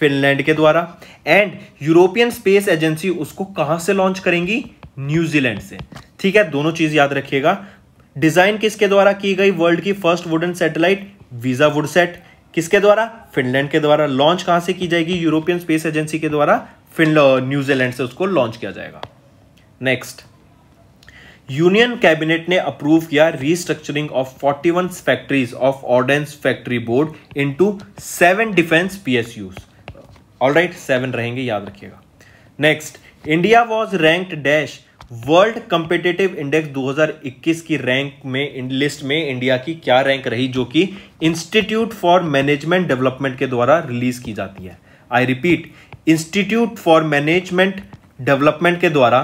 फिनलैंड के द्वारा एंड यूरोपियन स्पेस एजेंसी उसको कहां से लॉन्च करेंगी न्यूजीलैंड से ठीक है दोनों चीज़ याद रखिएगा डिज़ाइन किसके द्वारा की गई वर्ल्ड की फर्स्ट वुडन सैटेलाइट वीज़ा वुड सेट किसके द्वारा फिनलैंड के द्वारा लॉन्च कहां से की जाएगी यूरोपियन स्पेस एजेंसी के द्वारा फिन न्यूजीलैंड से उसको लॉन्च किया जाएगा नेक्स्ट यूनियन कैबिनेट ने अप्रूव किया restructuring of 41 factories of ordnance factory board into seven defence PSUs all right seven रहेंगे याद रखिएगा next India was ranked dash world competitive index 2021 की रैंक में लिस्ट में इंडिया की क्या रैंक रही जो कि इंस्टीट्यूट फॉर मैनेजमेंट डेवलपमेंट के द्वारा रिलीज की जाती है I repeat institute for management development के द्वारा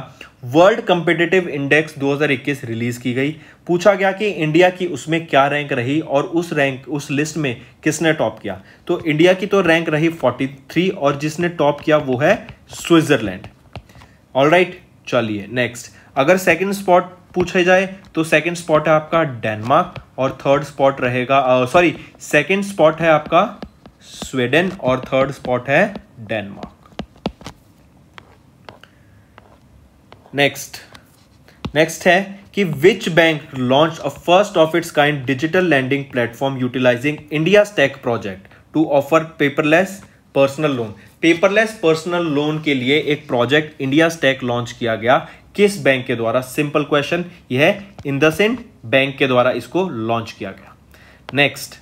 वर्ल्ड कंपिटेटिव इंडेक्स 2021 रिलीज की गई पूछा गया कि इंडिया की उसमें क्या रैंक रही और उस रैंक उस लिस्ट में किसने टॉप किया तो इंडिया की तो रैंक रही 43 और जिसने टॉप किया वो है स्विट्जरलैंड ऑल राइट चलिए नेक्स्ट अगर सेकेंड स्पॉट पूछे जाए तो सेकेंड स्पॉट है आपका डेनमार्क और थर्ड स्पॉट रहेगा सॉरी सेकेंड स्पॉट है आपका स्वीडन और थर्ड स्पॉट है डेनमार्क नेक्स्ट नेक्स्ट है कि which bank launch a first of its kind digital landing platform utilising India stack project to offer paperless personal loan paperless personal loan के लिए एक project India stake launch किया गया किस bank के द्वारा सिंपल क्वेश्चन यह है इंदसेंड बैंक के द्वारा इसको लॉन्च किया गया नेक्स्ट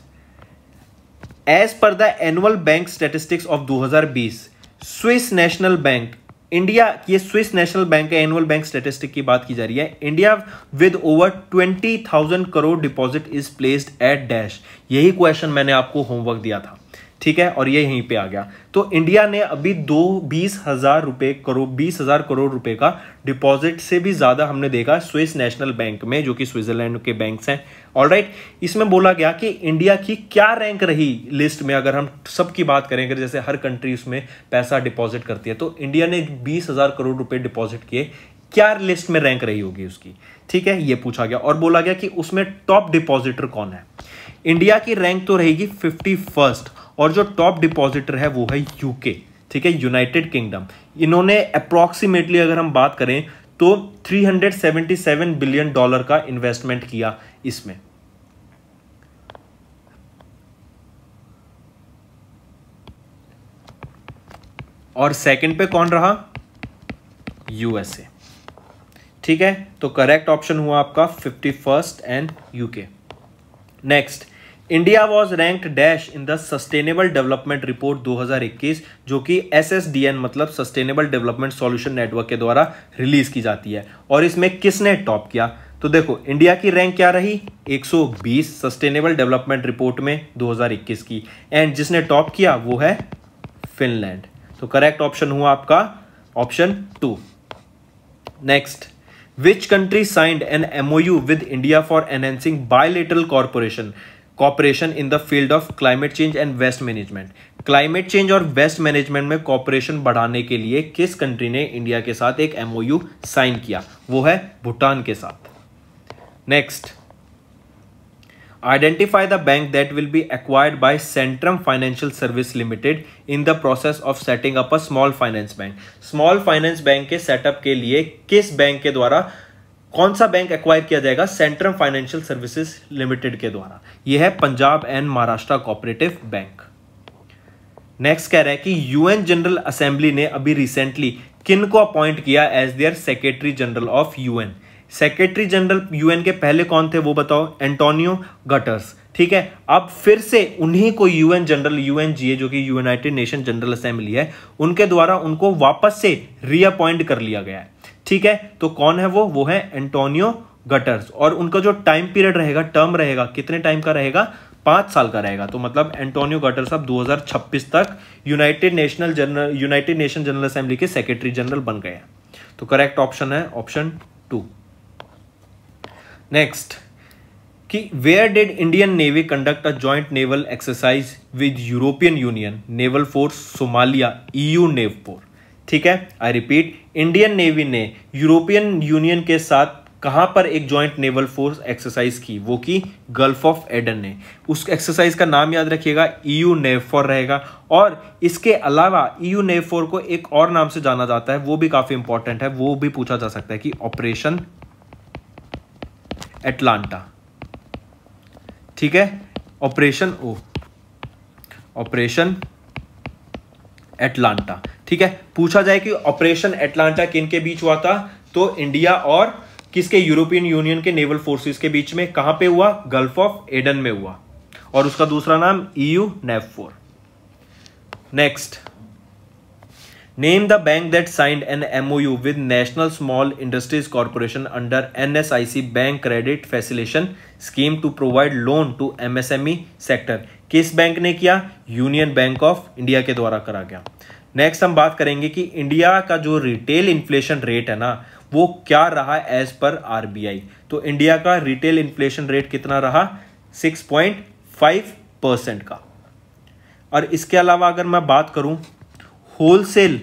एज पर the annual bank statistics of 2020 Swiss national bank India ये स्विस नेशनल बैंक है एनुअल बैंक स्टेटिस्टिक की बात की जा रही है India with over twenty thousand crore deposit is placed at dash यही क्वेश्चन मैंने आपको होमवर्क दिया था ठीक है और ये यहीं पे आ गया तो इंडिया ने अभी दो बीस हजार रुपए करोड़ बीस हजार करोड़ रुपए का डिपॉजिट से भी ज़्यादा हमने देखा स्विस नेशनल बैंक में जो कि स्विट्जरलैंड के बैंक्स हैं ऑलराइट right, इसमें बोला गया कि इंडिया की क्या रैंक रही लिस्ट में अगर हम सबकी बात करें अगर जैसे हर कंट्री उसमें पैसा डिपॉजिट करती है तो इंडिया ने बीस हजार करोड़ रुपए डिपॉजिट किए क्या लिस्ट में रैंक रही होगी उसकी ठीक है ये पूछा गया और बोला गया कि उसमें टॉप डिपॉजिटर कौन है इंडिया की रैंक तो रहेगी फिफ्टी फर्स्ट और जो टॉप डिपॉजिटर है वो है यूके ठीक है यूनाइटेड किंगडम इन्होंने अप्रॉक्सीमेटली अगर हम बात करें तो 377 बिलियन डॉलर का इन्वेस्टमेंट किया इसमें और सेकंड पे कौन रहा यूएसए ठीक है तो करेक्ट ऑप्शन हुआ आपका fifty first and UK next India was ranked dash in the sustainable development report 2021 जो कि एस मतलब सस्टेनेबल डेवलपमेंट सॉल्यूशन नेटवर्क के द्वारा रिलीज की जाती है और इसमें किसने टॉप किया तो देखो इंडिया की रैंक क्या रही 120 सस्टेनेबल डेवलपमेंट रिपोर्ट में 2021 की एंड जिसने टॉप किया वो है फिनलैंड तो करेक्ट ऑप्शन हुआ आपका option two next which country signed an MOU with India for enhancing bilateral corporation cooperation in the field of climate change and waste management climate change और waste management में cooperation बढ़ाने के लिए किस country ने India के साथ एक एमओयू साइन किया वो है भूटान के साथ next identify the bank that will be acquired by Centrum financial service limited in the process of setting up a small finance bank small finance bank के सेटअप के लिए किस बैंक के द्वारा कौन सा बैंक एक्वायर किया जाएगा सेंट्रम फाइनेंशियल सर्विसेज लिमिटेड के द्वारा यह है Punjab and Maharashtra cooperative bank next कह रहा है कि यूएन जनरल असेंबली ने अभी रिसेंटली किन को अपॉइंट किया as their secretary general of UN secretary general UN के पहले कौन थे वो बताओ एंटोनियो गटर्स ठीक है अब फिर से उन्हीं को यूएन जनरल यूएनजीए जो कि यूनाइटेड नेशन जनरल असेंबली है उनके द्वारा उनको वापस से रीअपॉइंट कर लिया गया है ठीक है तो कौन है वो वो है एंटोनियो गटर्स और उनका जो टाइम पीरियड रहेगा टर्म रहेगा कितने टाइम का रहेगा पांच साल का रहेगा तो मतलब एंटोनियो गटर साहब 2026 तक united national general united nation general assembly के सेक्रेटरी जनरल बन गए तो करेक्ट ऑप्शन है ऑप्शन टू नेक्स्ट कि where did Indian navy conduct a joint naval exercise with European union naval force Somalia EU NAVFOR ठीक है I repeat Indian navy ने European union के साथ कहां पर एक जॉइंट नेवल फोर्स एक्सरसाइज की वो की गल्फ ऑफ एडन ने उस एक्सरसाइज का नाम याद रखिएगा ईयू e नेफोर रहेगा और इसके अलावा ईयू e नेफोर को एक और नाम से जाना जाता है वो भी काफी इंपॉर्टेंट है वो भी पूछा जा सकता है कि ऑपरेशन एटलांटा ठीक है ऑपरेशन ओ ऑपरेशन एटलांटा ठीक है पूछा जाए कि ऑपरेशन एटलांटा किन के बीच हुआ था तो इंडिया और किसके यूरोपियन यूनियन के नेवल फोर्सेस के बीच में कहां पे हुआ गल्फ ऑफ एडन में हुआ और उसका दूसरा नाम EU for next name the bank that signed an MOU with national small industries corporation under NSIC bank credit facilitation scheme to provide loan to MSME sector किस बैंक ने किया union bank of India के द्वारा करा गया next हम बात करेंगे कि इंडिया का जो रिटेल इन्फ्लेशन रेट है ना वो क्या रहा एज पर आरबीआई तो इंडिया का रिटेल इन्फ्लेशन रेट कितना रहा 6.5 परसेंट का और इसके अलावा अगर मैं बात करूं wholesale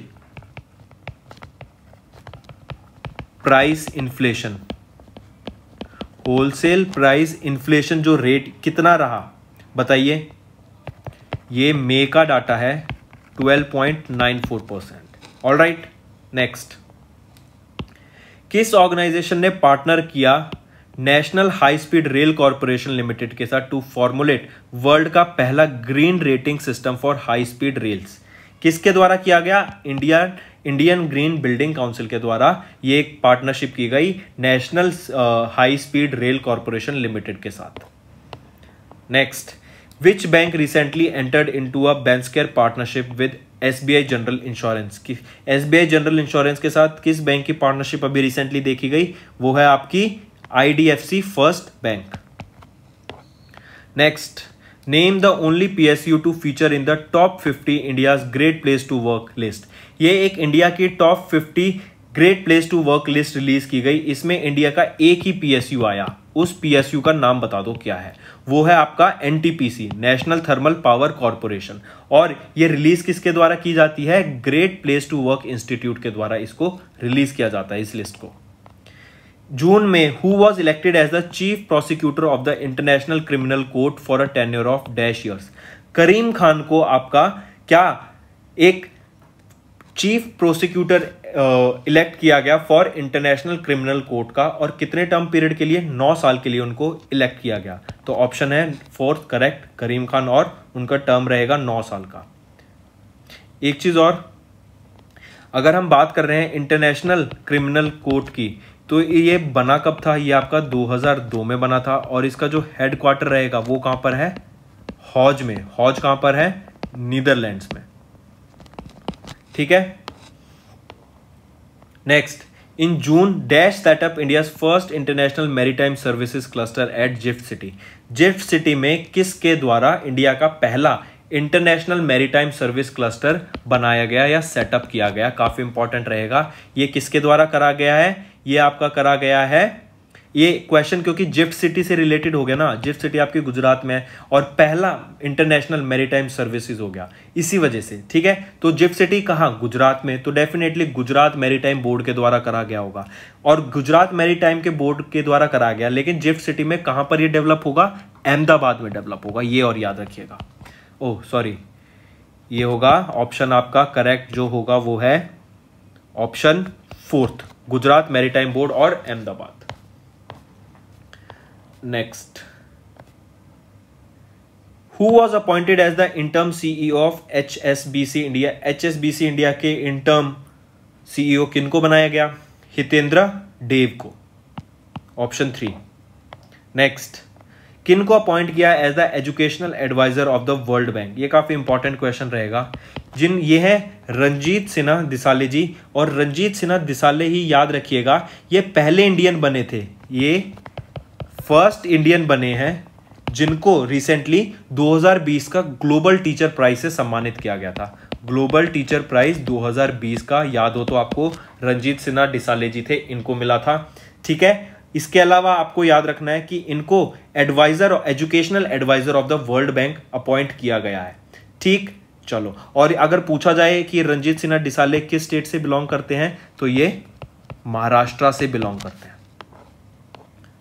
price inflation wholesale price inflation जो रेट कितना रहा बताइए ये मे का डाटा है 12.94 परसेंट ऑल राइट नेक्स्ट किस ऑर्गेनाइजेशन ने पार्टनर किया national high speed rail corporation limited के साथ टू फॉर्मुलेट वर्ल्ड का पहला green rating system for high speed rails किसके द्वारा किया गया India Indian green building council के द्वारा ये एक पार्टनरशिप की गई national high speed rail corporation limited के साथ next which bank recently entered into a care partnership with S B I general insurance की S B I general insurance के साथ किस बैंक की पार्टनरशिप अभी रिसेंटली देखी गई वो है आपकी I D F C first bank next name the only P S U to feature in the top fifty India's great place to work list ये एक इंडिया की top fifty great place to work list release की गई इसमें India का एक ही PSU आया उस पीएसयू का नाम बता दो क्या है वो है आपका NTPC national thermal power corporation और ये रिलीज किसके द्वारा की जाती है great place to work institute के द्वारा इसको रिलीज किया जाता है इस लिस्ट को जून में who was elected as the chief prosecutor of the international criminal court for a tenure of dash years Karim Khan को आपका क्या एक चीफ प्रोसिक्यूटर इलेक्ट किया गया फॉर इंटरनेशनल क्रिमिनल कोर्ट का और कितने टर्म पीरियड के लिए नौ साल के लिए उनको इलेक्ट किया गया तो ऑप्शन है फोर्थ करेक्ट करीम खान और उनका टर्म रहेगा नौ साल का एक चीज़ और अगर हम बात कर रहे हैं इंटरनेशनल क्रिमिनल कोर्ट की तो ये बना कब था ये आपका 2002 में बना था और इसका जो हेडक्वार्टर रहेगा वो कहाँ पर है हॉज में हॉज कहां पर है नीदरलैंड्स में ठीक है next in June dash setup India first international maritime service cluster at GIFT City GIFT City में किसके द्वारा इंडिया का पहला इंटरनेशनल मैरीटाइम सर्विस क्लस्टर बनाया गया या सेटअप किया गया काफी इंपॉर्टेंट रहेगा ये किसके द्वारा करा गया है ये आपका करा गया है ये क्वेश्चन क्योंकि जिफ्ट सिटी से रिलेटेड हो गया ना जिफ्ट सिटी आपके गुजरात में है और पहला इंटरनेशनल मेरीटाइम सर्विसेज हो गया इसी वजह से ठीक है तो जिफ्ट सिटी कहाँ गुजरात में तो डेफिनेटली गुजरात मेरीटाइम बोर्ड के द्वारा करा गया होगा और गुजरात मेरीटाइम के बोर्ड के द्वारा करा गया लेकिन जिफ्ट सिटी में कहाँ पर यह डेवलप होगा अहमदाबाद में डेवलप होगा ये और याद रखिएगा ओह सॉरी ये होगा ऑप्शन आपका करेक्ट जो होगा वो है option fourth Gujarat maritime board और Ahmedabad Next. Who was appointed as the interim CEO of HSBC India? HSBC India के interim CEO को बनाया गया हितेंद्र डेव को ऑप्शन थ्री नेक्स्ट को अपॉइंट किया as the educational adviser of the world bank ये काफी इंपॉर्टेंट क्वेश्चन रहेगा जिन ये है रंजीत सिन्हा दिसाले जी और रंजीत सिन्हा दिसाले ही याद रखिएगा ये पहले इंडियन बने थे ये फर्स्ट इंडियन बने हैं जिनको रिसेंटली 2020 का ग्लोबल टीचर प्राइज से सम्मानित किया गया था ग्लोबल टीचर प्राइज 2020 का याद हो तो आपको रंजीत सिन्हा डिसाले जी थे इनको मिला था ठीक है इसके अलावा आपको याद रखना है कि इनको एडवाइजर और educational adviser of the world bank appoint किया गया है ठीक चलो और अगर पूछा जाए कि रंजीत सिन्हा डिसाले किस स्टेट से बिलोंग करते हैं तो ये महाराष्ट्र से बिलोंग करते हैं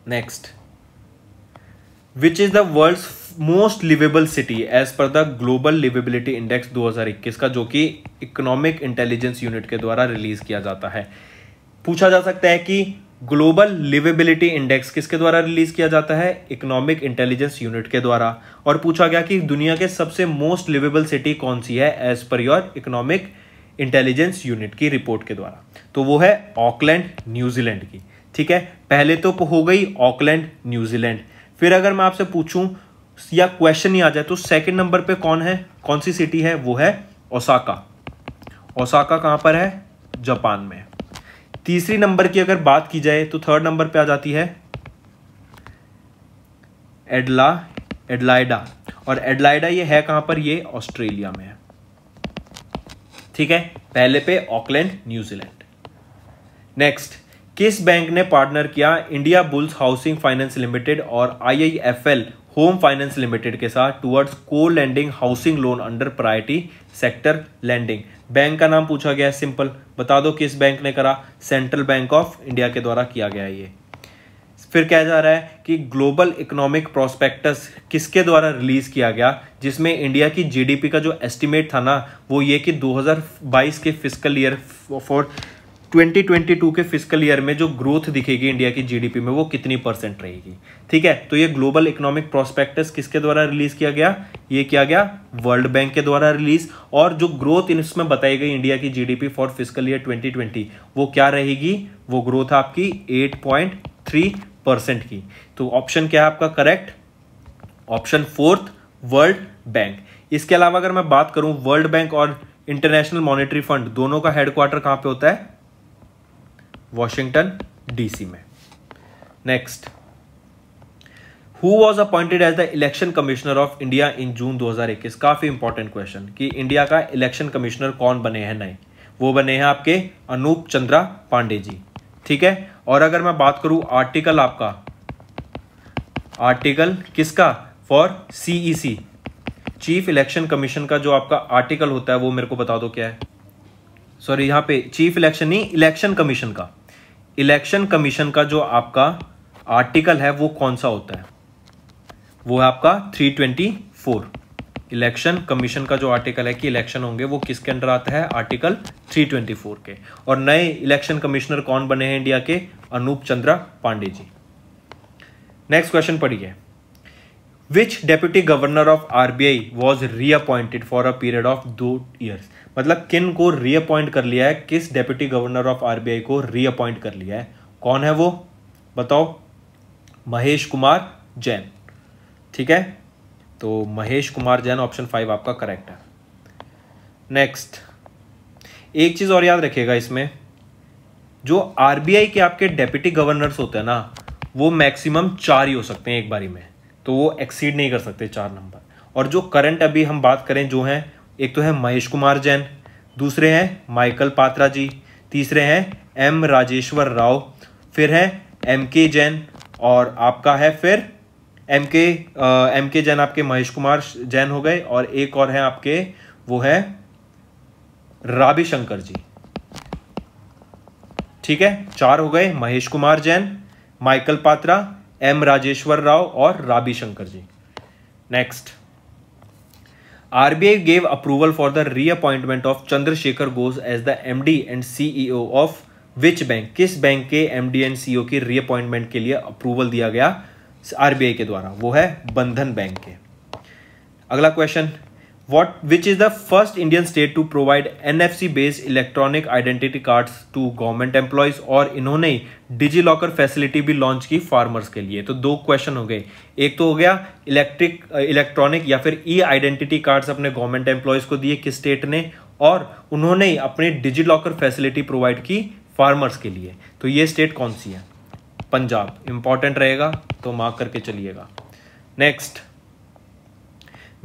next which is the world most livable city as पर द ग्लोबल लिवेबिलिटी इंडेक्स 2021 का जो कि इकोनॉमिक इंटेलिजेंस यूनिट के द्वारा रिलीज किया जाता है पूछा जा सकता है कि ग्लोबल लिवेबिलिटी इंडेक्स किसके द्वारा रिलीज किया जाता है इकोनॉमिक इंटेलिजेंस यूनिट के द्वारा और पूछा गया कि दुनिया के सबसे मोस्ट लिवेबल सिटी कौन सी है एज पर योर इकोनॉमिक इंटेलिजेंस यूनिट की रिपोर्ट के द्वारा तो वो है ऑकलैंड न्यूजीलैंड की ठीक है पहले तो हो गई ऑकलैंड न्यूजीलैंड फिर अगर मैं आपसे पूछूं या क्वेश्चन ही आ जाए तो सेकंड नंबर पे कौन है कौन सी सिटी है वो है ओसाका ओसाका कहां पर है जापान में तीसरी नंबर की अगर बात की जाए तो थर्ड नंबर पे आ जाती है एडला एडलाइडा और एडलाइडा ये है कहां पर ये ऑस्ट्रेलिया में है ठीक है पहले पे ऑकलैंड न्यूजीलैंड नेक्स्ट किस बैंक ने पार्टनर किया India Bulls housing finance limited और आईआईएफएल होम फाइनेंस लिमिटेड के साथ टुवर्ड्स को lending housing loan under priority sector lending bank का नाम पूछा गया है सिंपल बता दो किस बैंक ने करा सेंट्रल बैंक ऑफ इंडिया के द्वारा किया गया ये फिर कह जा रहा है कि ग्लोबल इकोनॉमिक प्रोस्पेक्टस किसके द्वारा रिलीज किया गया जिसमें इंडिया की जीडीपी का जो एस्टिमेट था ना वो ये कि 2022 के फिजिकल ईयर फॉर 2022 के फिजिकल ईयर में जो ग्रोथ दिखेगी इंडिया की जीडीपी में वो कितनी परसेंट रहेगी ठीक है तो ये ग्लोबल इकोनॉमिक प्रोस्पेक्टस किसके द्वारा रिलीज किया गया ये किया गया वर्ल्ड बैंक के द्वारा रिलीज और जो ग्रोथ इसमें बताई गई इंडिया की जीडीपी फॉर फिजिकल ईयर 2020 वो क्या रहेगी वो ग्रोथ आपकी एट परसेंट की तो ऑप्शन क्या है आपका correct option fourth world bank इसके अलावा अगर मैं बात करूं वर्ल्ड बैंक और इंटरनेशनल मॉनिटरी फंड दोनों का हेडक्वार्टर कहां पे होता है वॉशिंगटन डीसी में next who was appointed as the election commissioner of India in June 2021 काफी इंपॉर्टेंट क्वेश्चन कि इंडिया का इलेक्शन कमिश्नर कौन बने हैं नए वो बने हैं आपके अनूप चंद्रा पांडे जी ठीक है और अगर मैं बात करूं आर्टिकल आपका आर्टिकल किसका for CEC chief election commission का जो आपका आर्टिकल होता है वो मेरे को बता दो क्या है सॉरी यहां पे चीफ इलेक्शन नहीं इलेक्शन कमीशन का इलेक्शन कमीशन का जो आपका आर्टिकल है वो कौन सा होता है वो है आपका 324 इलेक्शन कमीशन का जो आर्टिकल है कि इलेक्शन होंगे वो किसके अंडर आता है आर्टिकल 324 के और नए इलेक्शन कमिश्नर कौन बने हैं इंडिया के अनूप चंद्रा पांडे जी नेक्स्ट क्वेश्चन पढ़िए which deputy governor of RBI was reappointed for a period of दो ईयर्स मतलब किन को रीअपॉइंट कर लिया है किस डेप्यूटी गवर्नर ऑफ आरबीआई को रीअपॉइंट कर लिया है कौन है वो बताओ महेश कुमार जैन ठीक है तो महेश कुमार जैन ऑप्शन फाइव आपका करेक्ट है नेक्स्ट एक चीज़ और याद रखिएगा इसमें जो आरबीआई के आपके डेप्यूटी गवर्नर्स होते हैं ना वो मैक्सिमम चार ही हो सकते हैं एक बारी में तो वो एक्सीड नहीं कर सकते चार नंबर और जो करंट अभी हम बात करें जो हैं एक तो है महेश कुमार जैन दूसरे हैं माइकल पात्रा जी तीसरे हैं एम राजेश्वर राव फिर है एम के जैन और आपका है फिर एम के एम के जैन आपके महेश कुमार जैन हो गए और एक और हैं आपके वो है राबी शंकर जी ठीक है चार हो गए महेश कुमार जैन माइकल पात्रा एम राजेश्वर राव और Rabi Shankar ji next RBI gave approval for the reappointment of Chandrashekhar Ghosh as the M D and CEO of which bank किस बैंक के M D and CEO की री अपॉइंटमेंट के लिए अप्रूवल दिया गया आर बी आई के द्वारा वो है बंधन बैंक के अगला question what which is the first indian state to provide nfc based electronic identity cards to government employees और इन्होंने डिजी लॉकर फैसिलिटी भी लॉन्च की फार्मर्स के लिए तो दो क्वेश्चन हो गए एक तो हो गया इलेक्ट्रिक इलेक्ट्रॉनिक या फिर ई आइडेंटिटी कार्ड्स अपने गवर्नमेंट एम्प्लॉयज को दिए किस स्टेट ने और उन्होंने अपने डिजी लॉकर फैसिलिटी प्रोवाइड की फार्मर्स के लिए तो ये स्टेट कौन सी है पंजाब इंपॉर्टेंट रहेगा तो मार्क करके चलिएगा नेक्स्ट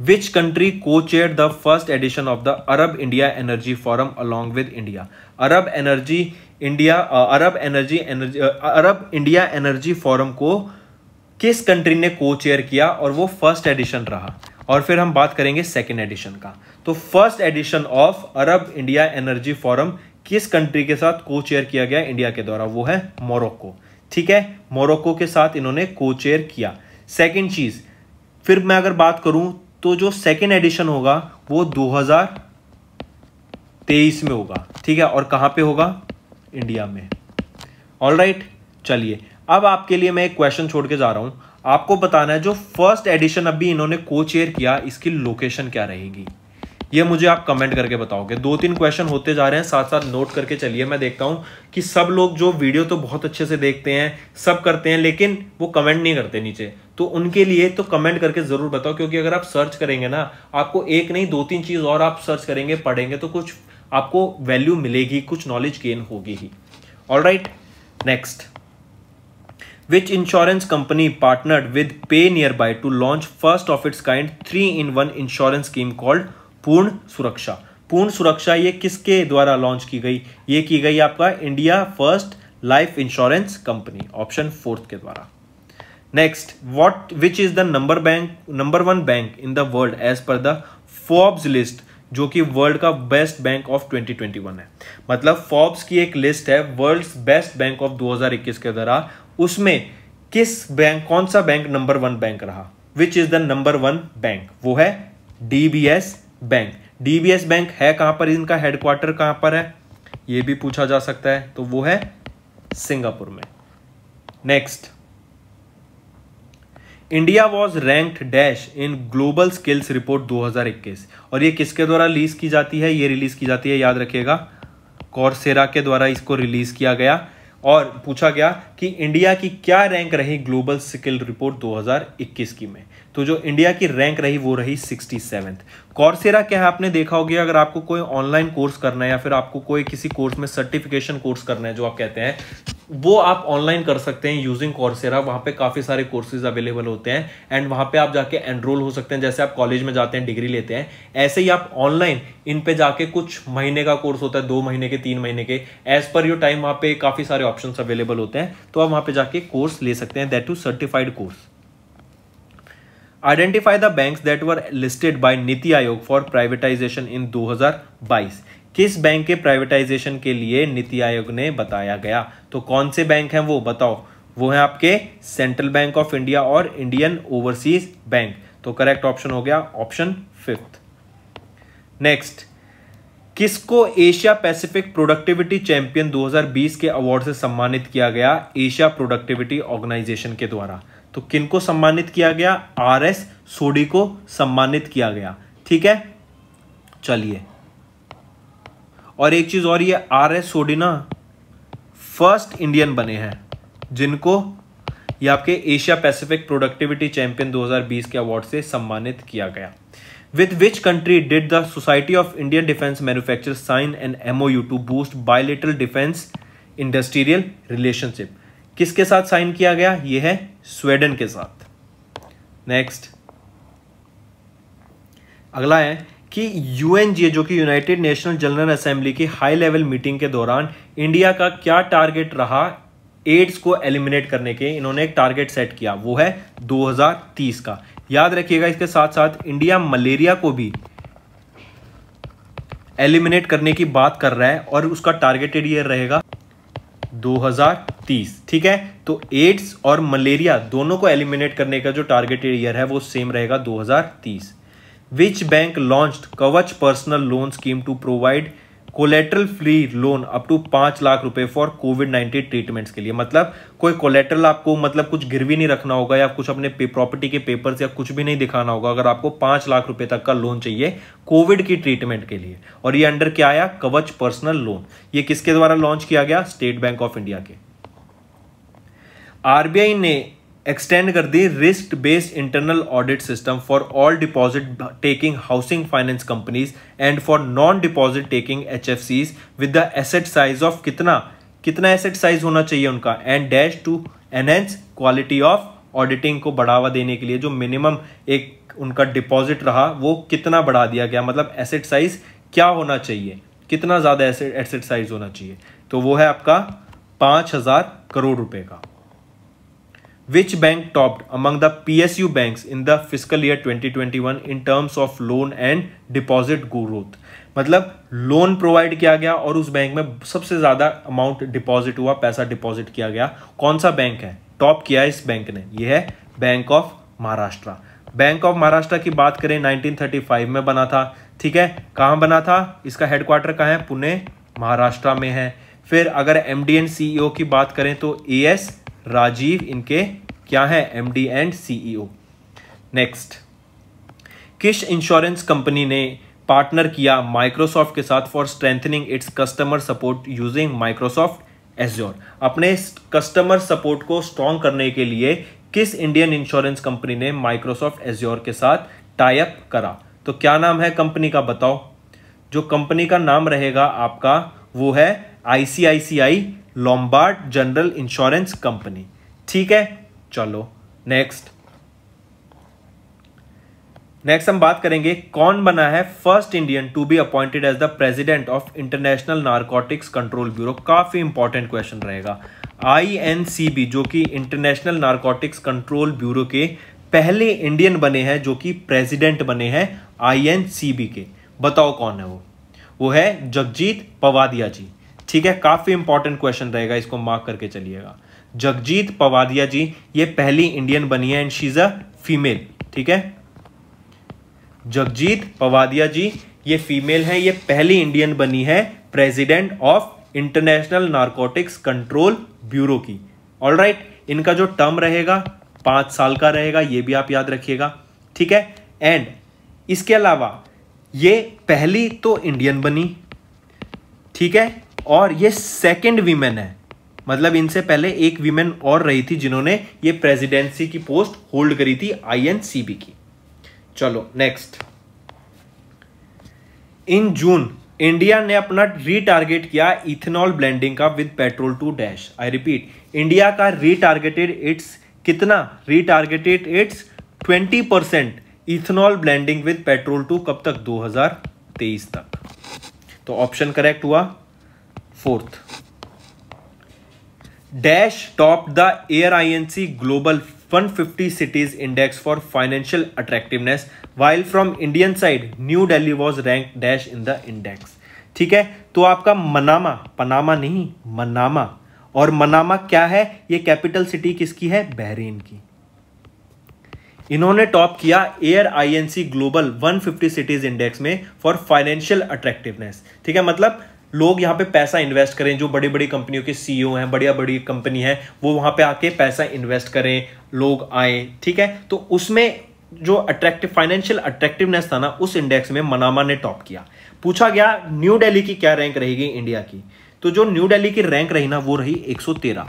विच कंट्री को chair the first edition of the Arab India energy forum along with India Arab energy India Arab energy energy Arab India energy forum को किस कंट्री ने को चेयर किया और वो फर्स्ट एडिशन रहा और फिर हम बात करेंगे सेकेंड एडिशन का तो first edition of Arab India energy forum किस कंट्री के साथ को चेयर किया गया इंडिया के द्वारा वो है मोरक्को ठीक है मोरक्को के साथ इन्होंने को चेयर किया सेकेंड चीज फिर मैं अगर बात करूं तो जो सेकेंड एडिशन होगा वो 2023 में होगा ठीक है और कहाँ पे होगा इंडिया में ऑल राइट चलिए अब आपके लिए मैं एक क्वेश्चन छोड़ के जा रहा हूँ आपको बताना है जो फर्स्ट एडिशन अभी इन्होंने को चेयर किया इसकी लोकेशन क्या रहेगी ये मुझे आप कमेंट करके बताओगे दो तीन क्वेश्चन होते जा रहे हैं साथ साथ नोट करके चलिए मैं देखता हूँ कि सब लोग जो वीडियो तो बहुत अच्छे से देखते हैं सब करते हैं लेकिन वो कमेंट नहीं करते नीचे तो उनके लिए तो कमेंट करके जरूर बताओ क्योंकि अगर आप सर्च करेंगे ना आपको एक नहीं दो तीन चीज़ और आप सर्च करेंगे पढ़ेंगे तो कुछ आपको वैल्यू मिलेगी कुछ नॉलेज गेन होगी ही all right next insurance company partner with PayNearby to launch first of its kind three in one insurance scheme called Poorna Suraksha पूर्ण सुरक्षा ये किसके द्वारा लॉन्च की गई ये की गई आपका India first life insurance company option fourth के द्वारा next what which is the number bank number one bank in the world as पर द फोर्ब्स लिस्ट जो कि वर्ल्ड का बेस्ट बैंक ऑफ 2021 है मतलब फॉर्ब्स की एक लिस्ट है वर्ल्ड बेस्ट बैंक ऑफ 2021 के द्वारा उसमें किस बैंक कौन सा बैंक नंबर वन बैंक रहा which is the number one bank वो है डीबीएस बैंक डीबीएस बैंक है कहां पर इनका हेडक्वार्टर कहां पर है यह भी पूछा जा सकता है तो वो है सिंगापुर में next India was ranked dash in global skills report 2021 और ये किसके द्वारा रिलीज की जाती है ये रिलीज की जाती है याद रखिएगा कॉरसेरा के द्वारा इसको रिलीज किया गया और पूछा गया कि इंडिया की क्या रैंक रही ग्लोबल स्किल रिपोर्ट 2021 की में तो जो इंडिया की रैंक रही वो रही सिक्सटी सेवन कॉर्सेरा क्या है आपने देखा होगा अगर आपको कोई ऑनलाइन कोर्स करना है या फिर आपको कोई किसी कोर्स में सर्टिफिकेशन कोर्स करना है जो आप कहते हैं वो आप ऑनलाइन कर सकते हैं यूजिंग कॉर्सेरा वहां पे काफ़ी सारे कोर्सेज अवेलेबल होते हैं एंड वहां पे आप जाके एनरोल हो सकते हैं जैसे आप कॉलेज में जाते हैं डिग्री लेते हैं ऐसे ही आप ऑनलाइन इन पे जाके कुछ महीने का कोर्स होता है दो महीने के तीन महीने के एज पर यू टाइम वहां पे काफ़ी सारे ऑप्शन अवेलेबल होते हैं तो आप वहां पे जाके कोर्स ले सकते हैं that two certified course identify the bank that were listed by NITI Aayog for privatisation इन 2022 किस बैंक के प्राइवेटाइजेशन के लिए नीति आयोग ने बताया गया तो कौन से बैंक हैं वो बताओ वो है आपके सेंट्रल बैंक ऑफ इंडिया और इंडियन ओवरसीज बैंक तो करेक्ट ऑप्शन हो गया ऑप्शन फिफ्थ नेक्स्ट किसको एशिया पैसिफिक प्रोडक्टिविटी चैंपियन 2020 के अवार्ड से सम्मानित किया गया एशिया प्रोडक्टिविटी ऑर्गेनाइजेशन के द्वारा तो किन को सम्मानित किया गया आर एस सोडी को सम्मानित किया गया ठीक है चलिए और एक चीज और ये आर एस सोडी ना फर्स्ट इंडियन बने हैं जिनको ये आपके एशिया पैसिफिक प्रोडक्टिविटी चैंपियन 2020 के अवार्ड से सम्मानित किया गया with which country did the society of Indian defence manufacture sign and MOU to boost bilateral defence industrial relationship किसके साथ साइन किया गया यह है स्वेडन के साथ नेक्स्ट अगला है कि यूएनजीए जो कि यूनाइटेड नेशनल जनरल असेंबली की हाई लेवल मीटिंग के दौरान इंडिया का क्या टारगेट रहा एड्स को एलिमिनेट करने के इन्होंने एक टारगेट सेट किया वो है 2030 का याद रखिएगा इसके साथ साथ इंडिया मलेरिया को भी एलिमिनेट करने की बात कर रहा है और उसका टारगेटेड ये रहेगा 2030 ठीक है तो एड्स और मलेरिया दोनों को एलिमिनेट करने का जो टारगेट ईयर है वो सेम रहेगा 2030 which bank launch Kavach personal loan scheme to provide collateral free loan up to पांच लाख रुपए फॉर कोविड नाइन्टीन ट्रीटमेंट्स के लिए मतलब कोई कोलेट्रल आपको मतलब कुछ गिरवी नहीं रखना होगा या कुछ अपने प्रॉपर्टी के पेपर्स या कुछ भी नहीं दिखाना होगा अगर आपको पांच लाख रुपए तक का लोन चाहिए कोविड की ट्रीटमेंट के लिए और ये अंडर क्या आया कवच पर्सनल लोन ये किसके द्वारा लॉन्च किया गया स्टेट बैंक ऑफ इंडिया के आरबीआई ने एक्सटेंड कर दी risk based internal audit system for all deposit taking housing finance companies and for non deposit taking H F Cs with the asset size of कितना कितना asset size होना चाहिए उनका and dash to enhance quality of auditing को बढ़ावा देने के लिए जो मिनिमम एक उनका डिपॉजिट रहा वो कितना बढ़ा दिया गया मतलब एसेट साइज क्या होना चाहिए कितना ज़्यादा एसेट साइज होना चाहिए तो वो है आपका पाँच हज़ार करोड़ रुपए का Which bank topped among the PSU banks in the fiscal year 2021 in terms of loan and deposit growth? मतलब लोन प्रोवाइड किया गया और उस बैंक में सबसे ज़्यादा अमाउंट डिपॉजिट हुआ पैसा डिपॉजिट किया गया कौन सा बैंक है टॉप किया है इस बैंक ने यह है bank of Maharashtra bank of Maharashtra की बात करें 1935 में बना था ठीक है कहाँ बना था इसका हेडक्वार्टर कहाँ है पुणे महाराष्ट्र में है फिर अगर एम डी एंड सीईओ की बात करें तो ए एस राजीव इनके क्या है M D and CEO next किस इंश्योरेंस कंपनी ने पार्टनर किया माइक्रोसॉफ्ट के साथ for strengthening its customer support using Microsoft Azure अपने कस्टमर सपोर्ट को स्ट्रॉन्ग करने के लिए किस इंडियन इंश्योरेंस कंपनी ने माइक्रोसॉफ्ट एज्योर के साथ टाइप करा तो क्या नाम है कंपनी का बताओ जो कंपनी का नाम रहेगा आपका वो है ICICI Lombard general insurance company ठीक है चलो नेक्स्ट नेक्स्ट हम बात करेंगे कौन बना है first Indian to be appointed as the president of international narcotics control bureau काफी इंपॉर्टेंट क्वेश्चन रहेगा आईएनसीबी जो कि इंटरनेशनल नारकोटिक्स कंट्रोल ब्यूरो के पहले इंडियन बने हैं जो कि प्रेसिडेंट बने हैं आईएनसीबी के बताओ कौन है वो वो है जगजीत पवादिया जी ठीक है काफी इंपॉर्टेंट क्वेश्चन रहेगा इसको मार्क करके चलिएगा जगजीत पवादिया जी ये पहली इंडियन बनी है and she is a female ठीक है जगजीत पवादिया जी ये फीमेल है ये पहली इंडियन बनी है president of international narcotics control bureau की ऑल राइट right, इनका जो टर्म रहेगा पांच साल का रहेगा ये भी आप याद रखिएगा ठीक है एंड इसके अलावा ये पहली तो इंडियन बनी ठीक है और ये सेकंड वीमेन है मतलब इनसे पहले एक वीमेन और रही थी जिन्होंने ये प्रेसिडेंसी की पोस्ट होल्ड करी थी आईएनसीबी की चलो नेक्स्ट इन जून इंडिया ने अपना रीटारगेट किया इथेनॉल ब्लेंडिंग का with petrol to dash I repeat India का रीटारगेटेड इट्स कितना retargeted its 20 percent ethanol blending with petrol to कब तक 2023 तक तो ऑप्शन करेक्ट हुआ fourth dash top the air I N C global 150 cities index for financial attractiveness while from Indian side New Delhi was rank dash in the index ठीक है तो आपका Manama Panama नहीं मनामा और मनामा क्या है ये कैपिटल सिटी किसकी है बहरीन की इन्होंने टॉप किया air INC global 150 cities index में फॉर फाइनेंशियल अट्रैक्टिवनेस ठीक है मतलब लोग यहाँ पे पैसा इन्वेस्ट करें जो बड़ी बड़ी कंपनियों के सीईओ हैं बढ़िया बड़ी कंपनी है वो वहाँ पे आके पैसा इन्वेस्ट करें लोग आए ठीक है तो उसमें जो अट्रैक्टिव फाइनेंशियल अट्रैक्टिवनेस था ना उस इंडेक्स में मनामा ने टॉप किया पूछा गया न्यू दिल्ली की क्या रैंक रहेगी इंडिया की तो जो न्यू दिल्ली की रैंक रही ना वो रही 113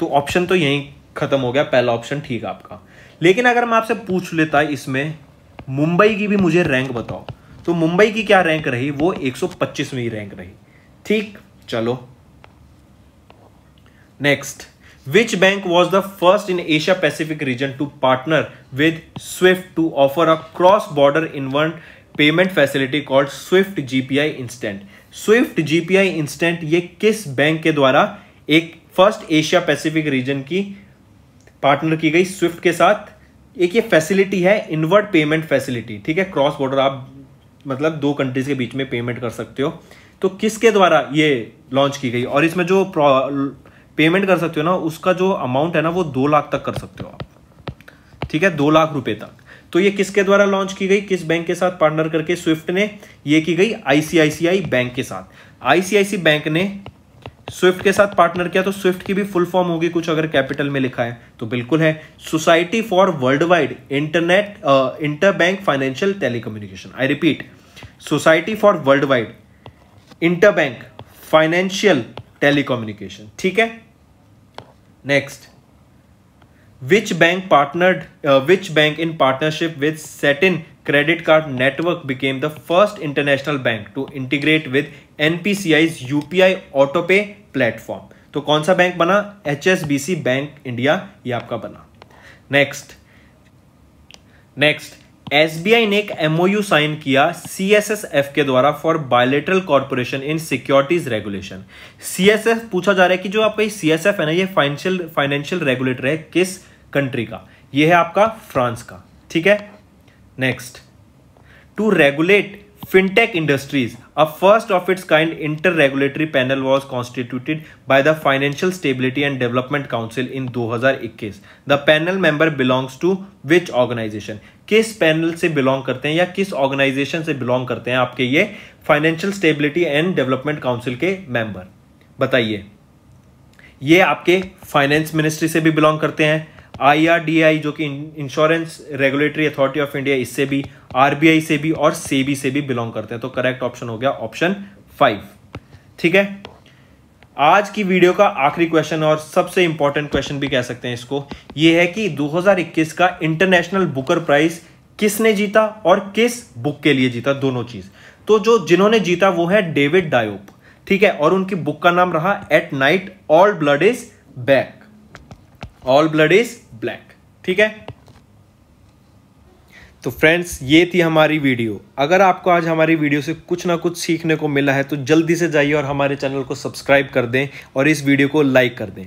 तो ऑप्शन तो यहीं खत्म हो गया पहला ऑप्शन ठीक आपका लेकिन अगर मैं आपसे पूछ लेता इसमें मुंबई की भी मुझे रैंक बताओ तो मुंबई की क्या रैंक रही वो एक 125वीं रैंक रही ठीक चलो next which bank was the first in Asia Pacific region to partner with SWIFT to offer a cross border in one payment facility called SWIFT GPI instant SWIFT GPI instant ये किस bank के द्वारा एक first Asia Pacific region की partner की गई Swift के साथ एक ये फैसिलिटी है इनवर्ट पेमेंट फैसिलिटी ठीक है क्रॉस बॉर्डर आप मतलब दो कंट्रीज के बीच में पेमेंट कर सकते हो तो किसके द्वारा ये लॉन्च की गई और इसमें जो पेमेंट कर सकते हो ना उसका जो अमाउंट है ना वो दो लाख तक कर सकते हो आप ठीक है दो लाख रुपए तक तो ये किसके द्वारा लॉन्च की गई किस बैंक के साथ पार्टनर करके स्विफ्ट ने ये की गई आईसीआईसीआई बैंक के साथ आईसीआईसी बैंक ने स्विफ्ट के साथ पार्टनर किया तो स्विफ्ट की भी फुल फॉर्म होगी कुछ अगर कैपिटल में लिखा है तो बिल्कुल है society for world wide internet inter bank financial telecommunication I repeat society for world wide inter bank financial telecommunication ठीक है next which bank partnered uh, which bank in partnership with Satin credit card network became the first international bank to integrate with NPCI's UPI autopay platform तो कौन सा bank बना H bank India ये आपका बना next next S ने एक MOU sign किया सी के द्वारा for bilateral cooperation in securities regulation सी पूछा जा रहा है कि जो आपका सी एस है ना ये फाइनेंशियल फाइनेंशियल रेगुलेटर है किस कंट्री का ये है आपका फ्रांस का ठीक है next to regulate Fintech Industries, a first of its kind interregulatory panel was constituted by the Financial Stability and Development Council in 2021. The panel member belongs to which organization? किस panel से belong करते हैं या किस organisation से belong करते हैं आपके ये financial stability and development council के मेंबर बताइए ये आपके फाइनेंस मिनिस्ट्री से भी बिलोंग करते हैं आईआरडीआई जो कि insurance regulatory authority of India इससे भी आरबीआई से भी और सेबी से भी बिलोंग करते हैं तो करेक्ट ऑप्शन हो गया ऑप्शन फाइव ठीक है आज की वीडियो का आखिरी क्वेश्चन और सबसे इंपॉर्टेंट क्वेश्चन भी कह सकते हैं इसको यह है कि 2021 का इंटरनेशनल बुकर प्राइज किसने जीता और किस बुक के लिए जीता दोनों चीज तो जो जिन्होंने जीता वो है डेविड डायोप ठीक है और उनकी बुक का नाम रहा at night all blood is back all blood is ठीक है तो फ्रेंड्स ये थी हमारी वीडियो अगर आपको आज हमारी वीडियो से कुछ ना कुछ सीखने को मिला है तो जल्दी से जाइए और हमारे चैनल को सब्सक्राइब कर दें और इस वीडियो को लाइक कर दें